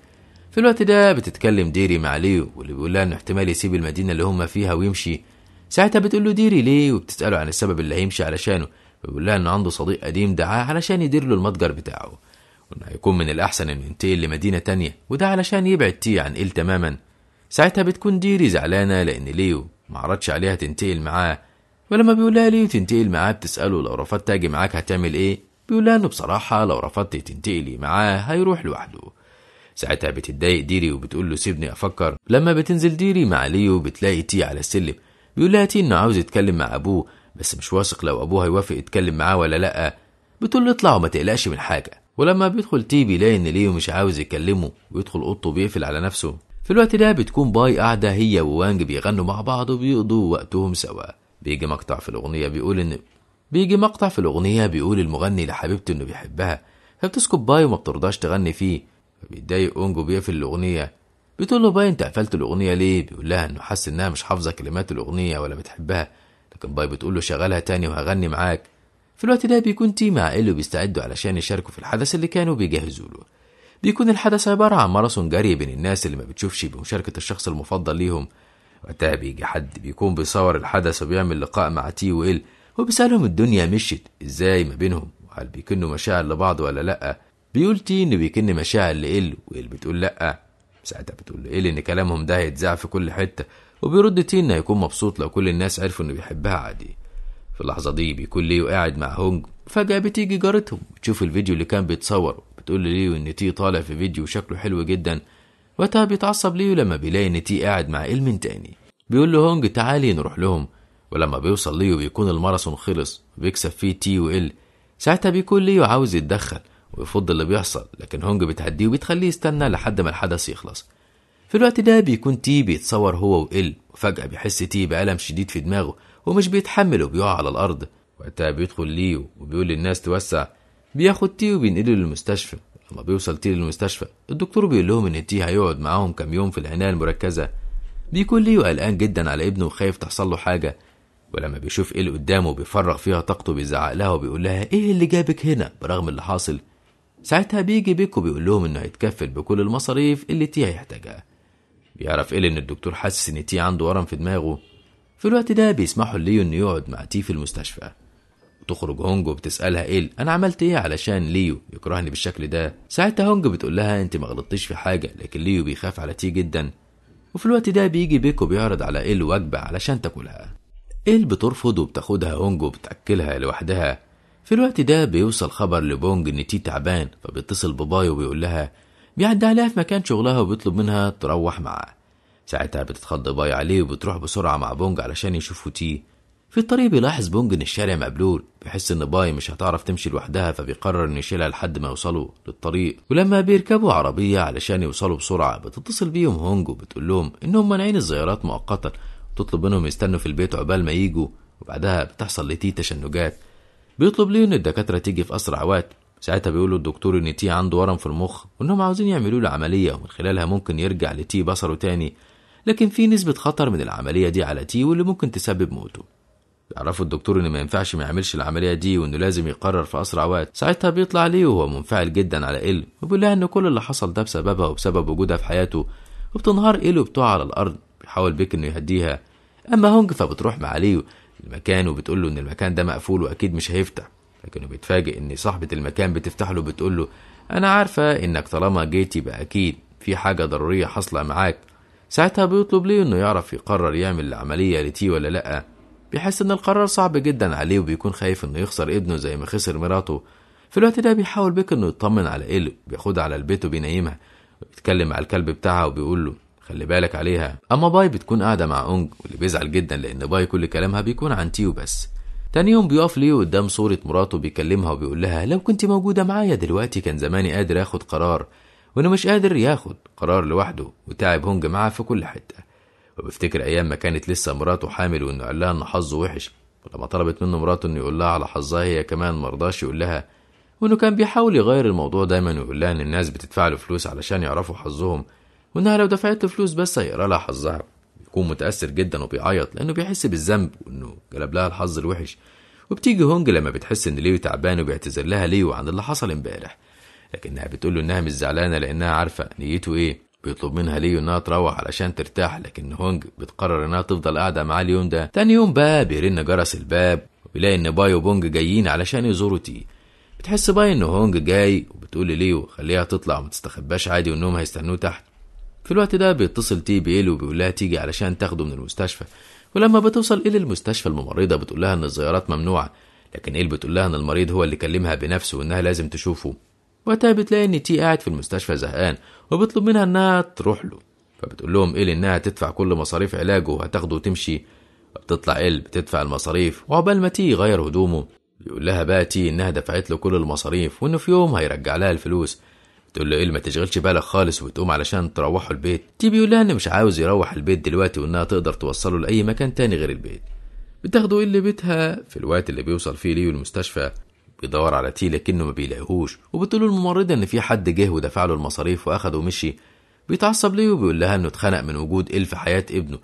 في الوقت ده بتتكلم ديري مع ليو واللي بيقول لها انه احتمال يسيب المدينه اللي هما فيها ويمشي ساعتها بتقول له ديري ليه وبتساله عن السبب اللي هيمشي علشانه بيقول لها ان عنده صديق قديم دعاه علشان يدير له المتجر بتاعه وانه هيكون من الاحسن انه ينتقل لمدينه تانية وده علشان يبعد تي عن ايل تماما ساعتها بتكون ديري زعلانه لان ليو معرضش عليها تنتقل معاه ولما بيقول لها ليو تنتقل معاه بتساله لو رفضت اجي معاك هتعمل ايه بيقول لها انه بصراحه لو رفضت تنتقلي معاه هيروح لوحده ساعتها بتتضايق ديري وبتقول له سيبني افكر لما بتنزل ديري مع ليو بتلاقي تي على السلم بيقول لها تي انه عاوز يتكلم مع ابوه بس مش واثق لو ابوه هيوافق يتكلم معاه ولا لا بتقول له اطلع وما تقلقش من حاجه ولما بيدخل تي بيلاقي ان ليو مش عاوز يكلمه ويدخل اوضته وبيقفل على نفسه في الوقت ده بتكون باي قاعده هي ووانج بيغنوا مع بعض وبيقضوا وقتهم سوا بيجي مقطع في الاغنيه بيقول ان بيجي مقطع في الاغنيه بيقول المغني لحبيبته انه بيحبها فبتسكت باي وما بترضاش تغني فيه فبيتضايق اونجو بيقفل الاغنيه بتقول له باي انت قفلت الاغنيه ليه بيقول لها انه حاسس انها مش حافظه كلمات الاغنيه ولا بتحبها لكن باي بتقول له شغلها تاني وهغني معاك في الوقت ده بيكون تيم عائله بيستعدوا علشان يشاركوا في الحدث اللي كانوا بيجهزوا له بيكون الحدث عبارة عن ماراثون جري بين الناس اللي ما بتشوفش بمشاركة الشخص المفضل ليهم وقتها بيجي حد بيكون بيصور الحدث وبيعمل لقاء مع تي وإل وبيسألهم الدنيا مشيت إزاي ما بينهم وهل بيكنوا مشاعر لبعض ولا لأ بيقولتي إن بيكن مشاعر لإل وإل بتقول لأ ساعتها بتقول لإل إن كلامهم ده هيتذاع في كل حتة وبيرد تي إن هيكون مبسوط لو كل الناس عرفوا إنه بيحبها عادي في اللحظة دي بيكون ليو قاعد مع هونج فجأة بتيجي جارتهم تشوف الفيديو اللي كان بيتصور بتقول ليو إن تي طالع في فيديو شكله حلو جدا وقتها بيتعصب ليو لما بيلاقي إن تي قاعد مع إل من تاني بيقول له هونج تعالي نروح لهم ولما بيوصل ليو بيكون الماراثون خلص وبيكسب فيه تي وإل ساعتها بيكون ليو عاوز يتدخل ويفض اللي بيحصل لكن هونج بتهديه وبتخليه يستنى لحد ما الحدث يخلص في الوقت ده بيكون تي بيتصور هو وإل وفجأة بيحس تي بألم شديد في دماغه ومش بيتحمل وبيقع على الأرض وقتها بيدخل ليو وبيقول للناس توسع بياخد تي وبينقله للمستشفى لما بيوصل تي للمستشفى الدكتور بيقول لهم إن تي هيقعد معاهم كام يوم في العناية المركزة بيكون ليو قلقان جدا على ابنه وخايف تحصل له حاجة ولما بيشوف إل قدامه بيفرغ فيها طاقته بيزعق لها وبيقول لها إيه اللي جابك هنا برغم اللي حاصل ساعتها بيجي بيك وبيقول لهم انه هيتكفل بكل المصاريف اللي تي هيحتاجها بيعرف ايه إن الدكتور حاسس إن تي عنده ورم في دماغه في الوقت ده بيسمحوا ليو إنه يقعد مع تي في المستشفى تخرج هونج وبتسألها إيه أنا عملت إيه علشان ليو يكرهني بالشكل ده ساعتها هونج بتقول لها أنت ما غلطتيش في حاجة لكن ليو بيخاف على تي جدا وفي الوقت ده بيجي بيك وبيعرض على إيه الوجبة علشان تاكلها إيل بترفض وبتاخدها هونج وبتأكلها لوحدها في الوقت ده بيوصل خبر لبونج إن تي تعبان فبيتصل بباي وبيقول لها بيعدي عليها في مكان شغلها وبيطلب منها تروح معاه ساعتها بتتخض باي عليه وبتروح بسرعة مع بونج علشان يشوفوا تي في الطريق بيلاحظ بونج إن الشارع مقبلول بيحس إن باي مش هتعرف تمشي لوحدها فبيقرر إنه يشيلها لحد ما يوصلوا للطريق ولما بيركبوا عربية علشان يوصلوا بسرعة بتتصل بيهم هونج وبتقول لهم إنهم مانعين الزيارات مؤقتا وتطلب منهم يستنوا في البيت عقبال ما يجوا وبعدها بتحصل لتي تشنجات بيطلب ليه ان الدكاتره تيجي في اسرع وقت ساعتها بيقولوا الدكتور ان تي عنده ورم في المخ وانهم عاوزين يعملوا له عمليه ومن خلالها ممكن يرجع لتي بصره تاني لكن في نسبه خطر من العمليه دي على تي واللي ممكن تسبب موته بيعرفوا الدكتور ان ما ينفعش ما يعملش العمليه دي وانه لازم يقرر في اسرع وقت ساعتها بيطلع ليه وهو منفعل جدا على ال وبيقول لها ان كل اللي حصل ده بسببها وبسبب وجودها في حياته وبتنهار ال وبتقع على الارض بيحاول بيك انه يهديها اما هونج فبتروح مع ليه المكان وبتقول له ان المكان ده مقفول واكيد مش هيفتح لكنه بيتفاجئ ان صاحبة المكان بتفتح له بتقول له انا عارفة انك طالما جيت يبقى اكيد في حاجة ضرورية حاصلة معاك ساعتها بيطلب ليه انه يعرف يقرر يعمل العملية لتي ولا لأ بيحس ان القرار صعب جدا عليه وبيكون خايف انه يخسر ابنه زي ما خسر مراته في الوقت ده بيحاول بيك انه يطمن على ايلو بياخدها على البيت وبينيمها وبيتكلم مع الكلب بتاعها وبيقول له خلي بالك عليها اما باي بتكون قاعده مع اونج واللي بيزعل جدا لان باي كل كلامها بيكون عن تيو بس تاني يوم بيقف ليه قدام صورة مراته بيكلمها وبيقول لها لو كنت موجودة معايا دلوقتي كان زماني قادر ياخد قرار وانه مش قادر ياخد قرار لوحده وتعب هونج معاه في كل حتة وبيفتكر ايام ما كانت لسه مراته حامل وانه قال لها ان حظه وحش ولما طلبت منه مراته انه يقول لها على حظها هي كمان مرضاش يقول لها وانه كان بيحاول يغير الموضوع دايما ويقول لها ان الناس بتدفع له فلوس علشان يعرفوا حظهم وإنها لو دفعت فلوس بس هيقرا لها حظها بيكون متأثر جدا وبيعيط لأنه بيحس بالذنب وإنه جلب لها الحظ الوحش وبتيجي هونج لما بتحس إن ليو تعبان وبيعتذر لها ليو عن اللي حصل امبارح لكنها بتقول له إنها مش زعلانة لأنها عارفة نيته إيه بيطلب منها ليو انها تروح علشان ترتاح لكن هونج بتقرر انها تفضل قاعده معاه اليوم ده تاني يوم بقى بيرن جرس الباب وبيلاقي ان باي وبونج جايين علشان يزوروا تي بتحس باي ان هونج جاي وبتقول لليو خليها تطلع وما تستخباش عادي وانهم هيستنوه تحت في الوقت ده بيتصل تي بإيل وبيقول لها تيجي علشان تاخده من المستشفى ولما بتوصل إيل المستشفى الممرضة بتقول لها إن الزيارات ممنوعة لكن إيل بتقول لها إن المريض هو اللي كلمها بنفسه وإنها لازم تشوفه وقتها بتلاقي إن تي قاعد في المستشفى زهقان وبيطلب منها إنها تروح له فبتقول لهم إيل إنها تدفع كل مصاريف علاجه وهتاخده وتمشي بتطلع إيل بتدفع المصاريف وعقبال ما تي يغير هدومه بيقول لها بقى تي إنها دفعت له كل المصاريف وإنه في يوم هيرجع لها الفلوس تقول له ايه ما تشغلش بالك خالص وتقوم علشان تروحوا البيت تي بيقول لها انه مش عاوز يروح البيت دلوقتي وانها تقدر توصله لاي مكان تاني غير البيت بتاخده ايه لبيتها في الوقت اللي بيوصل فيه ليو المستشفى بيدور على تي لكنه ما بيلاقيهوش وبتقول الممرضة ان في حد جه ودفع له المصاريف واخده ومشي بيتعصب ليه وبيقول لها انه اتخنق من وجود إل في حياة ابنه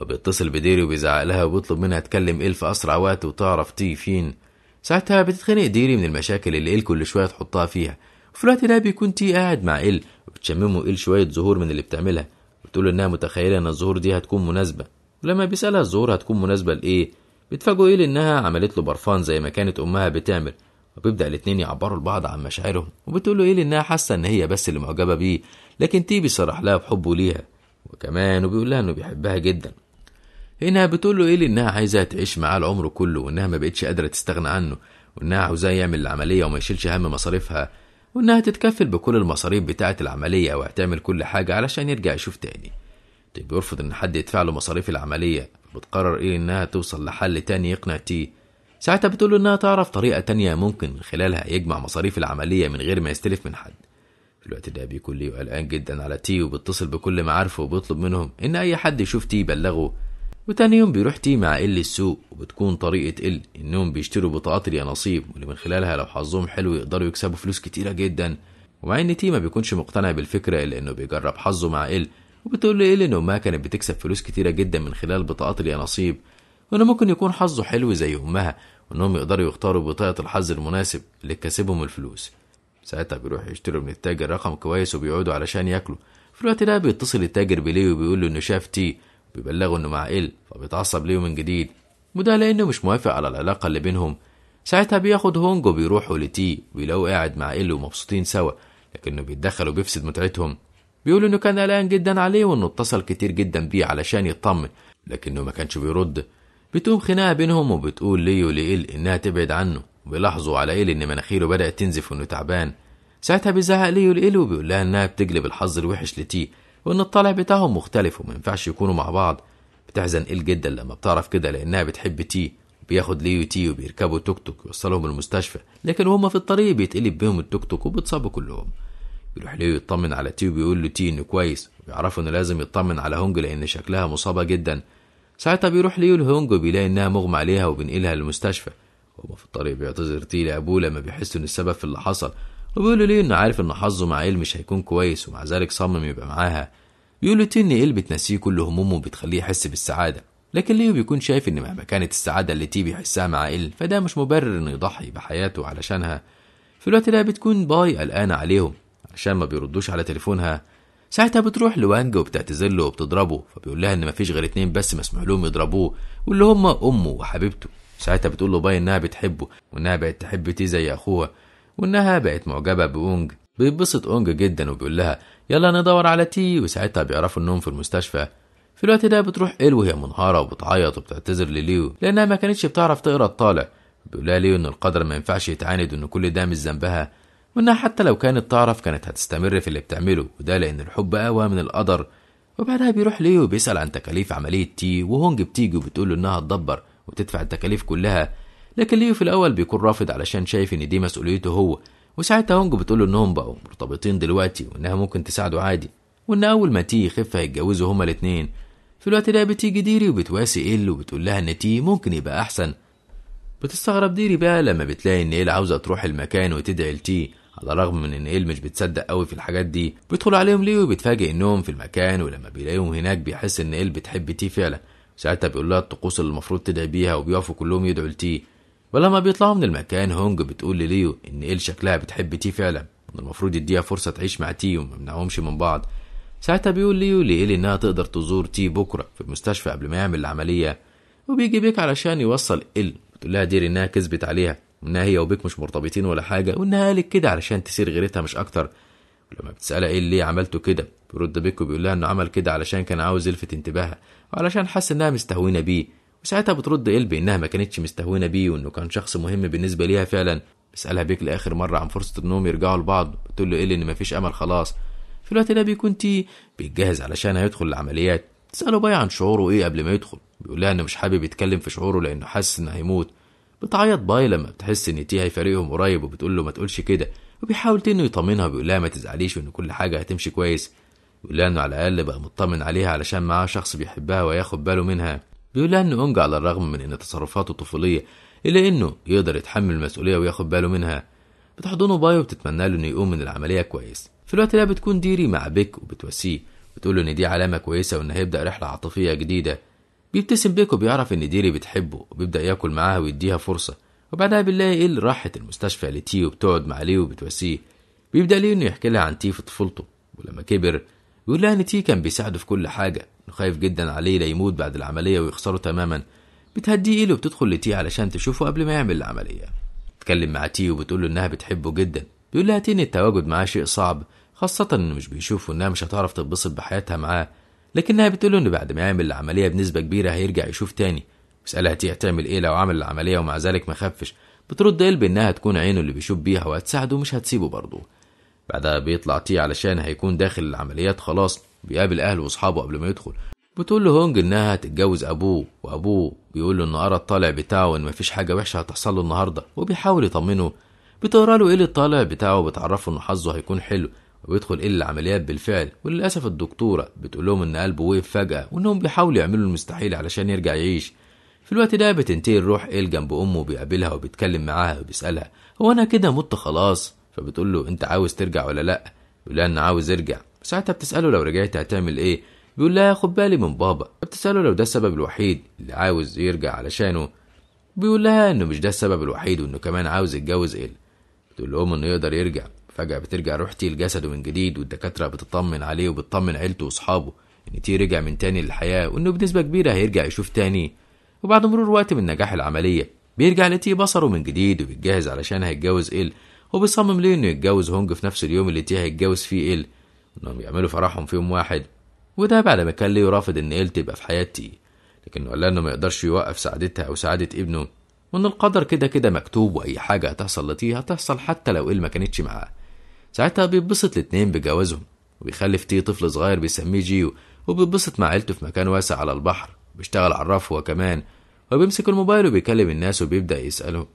وبيتصل بديري وبيزعق لها وبيطلب منها تكلم إل في أسرع وقت وتعرف تي فين ساعتها بتتخنق ديري من المشاكل اللي إل كل شوية تحطها فيها وفي الوقت ده بيكون تي قاعد مع ال وبتشممه ال شويه زهور من اللي بتعملها بتقول انها متخيله ان الزهور دي هتكون مناسبه ولما بيسالها الزهور هتكون مناسبه لايه بيتفاجئوا ال انها عملت له برفان زي ما كانت امها بتعمل وبيبدا الاتنين يعبروا لبعض عن مشاعرهم وبتقول له ايه انها حاسه ان هي بس اللي معجبه بيه لكن تي بيصرح لها بحبه ليها وكمان وبيقول لها انه بيحبها جدا هنا بتقول له ايه انها عايزه تعيش معاه العمر كله وانها ما بقتش قادره تستغنى عنه وانها عاوزاه يعمل العمليه وما يشيلش هم مصاريفها وإنها تتكفل بكل المصاريف بتاعة العملية وهتعمل كل حاجة علشان يرجع يشوف تاني طيب بيرفض إن حد يدفع له مصاريف العملية بتقرر إيه إنها توصل لحل تاني يقنع تي ساعتها بتقول إنها تعرف طريقة تانية ممكن من خلالها يجمع مصاريف العملية من غير ما يستلف من حد في الوقت ده بيكون ليه قلقان جدا على تي وبيتصل بكل معارفه وبيطلب منهم إن أي حد يشوف تي يبلغه وتاني يوم بيروح تي مع ال السوق وبتكون طريقة ال انهم بيشتروا بطاقات اليانصيب واللي من خلالها لو حظهم حلو يقدروا يكسبوا فلوس كتيرة جدا ومع ان تي ما بيكونش مقتنع بالفكرة الا انه بيجرب حظه مع ال وبتقول له ال ان امها كانت بتكسب فلوس كتيرة جدا من خلال بطاقات اليانصيب وانه ممكن يكون حظه حلو زي امها وانهم يقدروا يختاروا بطاقة الحظ المناسب اللي تكسبهم الفلوس ساعتها بيروحوا يشتروا من التاجر رقم كويس وبيقعدوا علشان ياكلوا في الوقت ده بيتصل التاجر بليه وبيقول له انه شاف تي بيبلغوا انه مع إل فبيتعصب ليه من جديد وده لأنه مش موافق على العلاقة اللي بينهم ساعتها بياخد هونج وبيروحوا لتي وبيلاقوا قاعد مع إل ومبسوطين سوا لكنه بيتدخل وبيفسد متعتهم بيقول انه كان قلقان جدا عليه وانه اتصل كتير جدا بيه علشان يطمن لكنه ما كانش بيرد بتقوم خناقه بينهم وبتقول ليو لإل انها تبعد عنه وبيلاحظوا على إيل ان مناخيره بدات تنزف وانه تعبان ساعتها بيزهق ليو لإل وبيقول لها انها بتجلب الحظ الوحش لتي وان الطالع بتاعهم مختلف وما ينفعش يكونوا مع بعض بتحزن إل جدا لما بتعرف كده لانها بتحب تي بياخد ليو تي وبيركبوا توك توك يوصلهم المستشفى لكن وهم في الطريق بيتقلب بيهم التوك توك وبتصابوا كلهم بيروح ليو يطمن على تي وبيقول له تي انه كويس ويعرفوا انه لازم يطمن على هونج لان شكلها مصابه جدا ساعتها بيروح ليو لهونج وبيلاقي انها مغمى عليها وبينقلها للمستشفى وهما في الطريق بيعتذر تي لابوه لما بيحس ان السبب في اللي حصل وبيقول ليه انه عارف ان حظه مع ايل مش هيكون كويس ومع ذلك صمم يبقى معاها بيقول ليه ان ايل بتنسيه كل همومه وبتخليه يحس بالسعاده لكن ليه بيكون شايف ان مهما كانت السعاده اللي تي بيحسها مع ايل فده مش مبرر انه يضحي بحياته علشانها في الوقت ده بتكون باي قلقانه عليهم عشان ما بيردوش على تليفونها ساعتها بتروح لوانج وبتعتذر له وبتضربه فبيقول لها ان مفيش غير اتنين بس مسموح لهم يضربوه واللي هما امه وحبيبته ساعتها بتقول له باي انها بتحبه وانها بقت تحب تي زي اخوها وإنها بقت معجبة بأونج بيتبسط أونج جدا وبيقول لها يلا ندور على تي وساعتها بيعرفوا إنهم في المستشفى في الوقت ده بتروح إل وهي منهارة وبتعيط وبتعتذر لليو لأنها ما كانتش بتعرف تقرا الطالع بيقول لها ليو إن القدر ما ينفعش يتعاند وإن كل ده مش ذنبها وإنها حتى لو كانت تعرف كانت هتستمر في اللي بتعمله وده لأن الحب أقوى من القدر وبعدها بيروح ليو بيسأل عن تكاليف عملية تي وهونج بتيجي وبتقول له إنها تدبر وتدفع التكاليف كلها لكن ليو في الاول بيكون رافض علشان شايف ان دي مسؤوليته هو وساعتها هونج بتقوله انهم بقوا مرتبطين دلوقتي وانها ممكن تساعده عادي وان اول ما تي يخف هيتجوزوا هما الاتنين في الوقت ده بتيجي ديري وبتواسي ال وبتقول لها ان تي ممكن يبقى احسن بتستغرب ديري بقى لما بتلاقي ان ايل عاوزه تروح المكان وتدعي لتي على الرغم من ان ايل مش بتصدق قوي في الحاجات دي بيدخل عليهم ليو وبيتفاجئ انهم في المكان ولما بيلاقيهم هناك بيحس ان ايل بتحب تي فعلا ساعتها بيقول لها الطقوس اللي المفروض تدعي بيها وبيقفوا كلهم يدعوا لتي ولما بيطلعوا من المكان هونج بتقول لليو ان إل شكلها بتحب تي فعلا المفروض يديها فرصة تعيش مع تي وممنعهمش من بعض ساعتها بيقول ليو لإل انها تقدر تزور تي بكرة في المستشفى قبل ما يعمل العملية وبيجي بيك علشان يوصل إل بتقول لها دير انها كذبت عليها وانها هي وبيك مش مرتبطين ولا حاجة وانها قالت كده علشان تسير غيرتها مش اكتر ولما بتسألها إيه ليه عملته كده بيرد بيك وبيقول لها انه عمل كده علشان كان عاوز يلفت انتباهها وعلشان حس انها مستهونة بيه وساعتها بترد قلبي انها ما كانتش مستهونه بيه وانه كان شخص مهم بالنسبه ليها فعلا بسالها بيك لاخر مره عن فرصه انهم يرجعوا لبعض بتقول له ايه ان مفيش امل خلاص في الوقت ده بيكون تي بيتجهز علشان هيدخل العمليات تساله باي عن شعوره ايه قبل ما يدخل بيقول لها انه مش حابب يتكلم في شعوره لانه حاسس انه هيموت بتعيط باي لما بتحس ان تي هيفارقهم قريب وبتقول له ما تقولش كده وبيحاول تي انه يطمنها وبيقول لها ما تزعليش وان كل حاجه هتمشي كويس بيقول لها انه على الاقل بقى مطمن عليها علشان معاه شخص بيحبها وياخد باله منها بيقول لها إن أونج على الرغم من إن تصرفاته طفولية إلا إنه يقدر يتحمل المسؤولية وياخد باله منها بتحضنه باي وبتتمنى له إنه يقوم من العملية كويس في الوقت ده بتكون ديري مع بيك وبتواسيه بتقول له إن دي علامة كويسة وإن هيبدأ رحلة عاطفية جديدة بيبتسم بيك وبيعرف إن ديري بتحبه وبيبدأ ياكل معاها ويديها فرصة وبعدها بنلاقي إيه إل راحت المستشفى لتي وبتقعد مع ليه وبتواسيه بيبدأ ليه إنه يحكي لها عن تي في طفولته ولما كبر بيقول لها إن تي كان بيساعده في كل حاجة خايف جدا عليه لا يموت بعد العملية ويخسره تماما بتهديه إيه وبتدخل لتي علشان تشوفه قبل ما يعمل العملية بتتكلم مع تي وبتقول له إنها بتحبه جدا بيقول لها تي إن التواجد معاه شيء صعب خاصة إنه مش بيشوف وإنها مش هتعرف تتبسط بحياتها معاه لكنها بتقول له إن بعد ما يعمل العملية بنسبة كبيرة هيرجع يشوف تاني بيسألها تي هتعمل إيه لو عمل العملية ومع ذلك ما خفش بترد قلب إنها تكون عينه اللي بيشوف بيها وهتساعده مش هتسيبه برضه بعدها بيطلع تي علشان هيكون داخل العمليات خلاص بيقابل اهله واصحابه قبل ما يدخل بتقول له هونج انها هتتجوز ابوه وابوه بيقول له ان ارى الطالع بتاعه وان مفيش حاجه وحشه هتحصل له النهارده وبيحاول يطمنه بتقرا له ايه الطالع بتاعه وبتعرفه ان حظه هيكون حلو وبيدخل ايه العمليات بالفعل وللاسف الدكتوره بتقول لهم ان قلبه وقف فجاه وانهم بيحاولوا يعملوا المستحيل علشان يرجع يعيش في الوقت ده بتنتهي الروح ايل جنب امه بيقابلها وبيتكلم معاها وبيسالها هو انا كده مت خلاص فبتقول له انت عاوز ترجع ولا لا بيقول لها انا عاوز ارجع ساعتها بتساله لو رجعت هتعمل ايه بيقول لها خد بالي من بابا فبتساله لو ده السبب الوحيد اللي عاوز يرجع علشانه بيقول لها انه مش ده السبب الوحيد وانه كمان عاوز يتجوز إيه بتقول لهم انه يقدر يرجع فجأة بترجع روحتي لجسده من جديد والدكاترة بتطمن عليه وبتطمن عيلته وأصحابه إن تي رجع من تاني للحياة وإنه بنسبة كبيرة هيرجع يشوف تاني وبعد مرور وقت من نجاح العملية بيرجع لتي بصره من جديد وبيتجهز علشان هيتجوز إل وبيصمم ليه انه يتجوز هونج في نفس اليوم اللي تيه هيتجوز فيه إل انهم يعملوا فرحهم في يوم واحد وده بعد ما كان ليه رافض ان إل تبقى في حياة تي قال انه ما يقدرش يوقف سعادتها او سعادة ابنه وان القدر كده كده مكتوب واي حاجة هتحصل لتيه هتحصل حتى لو إل ما كانتش معاه ساعتها بيتبسط الاتنين بجوازهم وبيخلف تي طفل صغير بيسميه جيو وبيتبسط مع عيلته في مكان واسع على البحر بيشتغل عراف هو كمان وبيمسك الموبايل وبيكلم الناس وبيبدأ يسألهم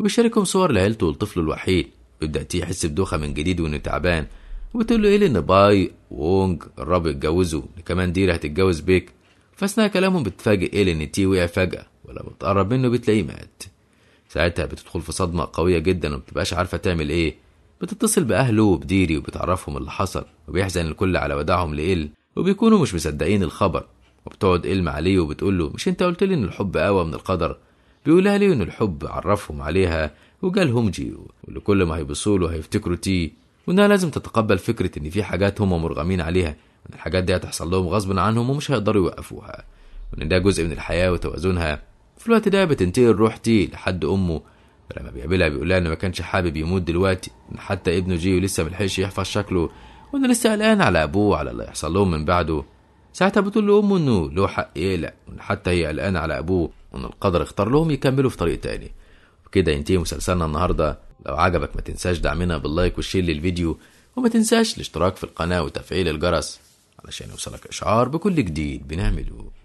وبيشاركهم صور لعيلته والطفل الوحيد بدأت يحس بدوخة من جديد وإنه تعبان وتقول له إيه إن باي وونج الرب اتجوزوا كمان ديرة هتتجوز بيك فأثناء كلامهم بتفاجئ إيه إن تي وقع فجأة ولما بتقرب منه بتلاقيه مات ساعتها بتدخل في صدمة قوية جدا ومبتبقاش عارفة تعمل إيه بتتصل بأهله وبديري وبتعرفهم اللي حصل وبيحزن الكل على وداعهم لإل وبيكونوا مش مصدقين الخبر وبتقعد إلم عليه وبتقول له مش أنت قلت لي إن الحب أقوى من القدر بيقولها ليه إن الحب عرفهم عليها وقال لهم جيو واللي كل ما هيبصوا له هيفتكروا تي وانها لازم تتقبل فكره ان في حاجات هم مرغمين عليها وان الحاجات دي هتحصل لهم غصب عنهم ومش هيقدروا يوقفوها وان ده جزء من الحياه وتوازنها في الوقت ده بتنتقل روح تي لحد امه لما بيقابلها بيقول لها انه ما كانش حابب يموت دلوقتي ان حتى ابنه جيو لسه ملحقش يحفظ شكله وانه لسه قلقان على ابوه وعلى اللي هيحصل لهم من بعده ساعتها بتقول لامه انه له حق يقلق وان حتى هي قلقانه على ابوه وان القدر اختار لهم يكملوا في طريق تاني كده ينتهي مسلسلنا النهارده لو عجبك ما تنساش دعمنا باللايك والشير للفيديو وما تنساش الاشتراك في القناه وتفعيل الجرس علشان يوصلك اشعار بكل جديد بنعمله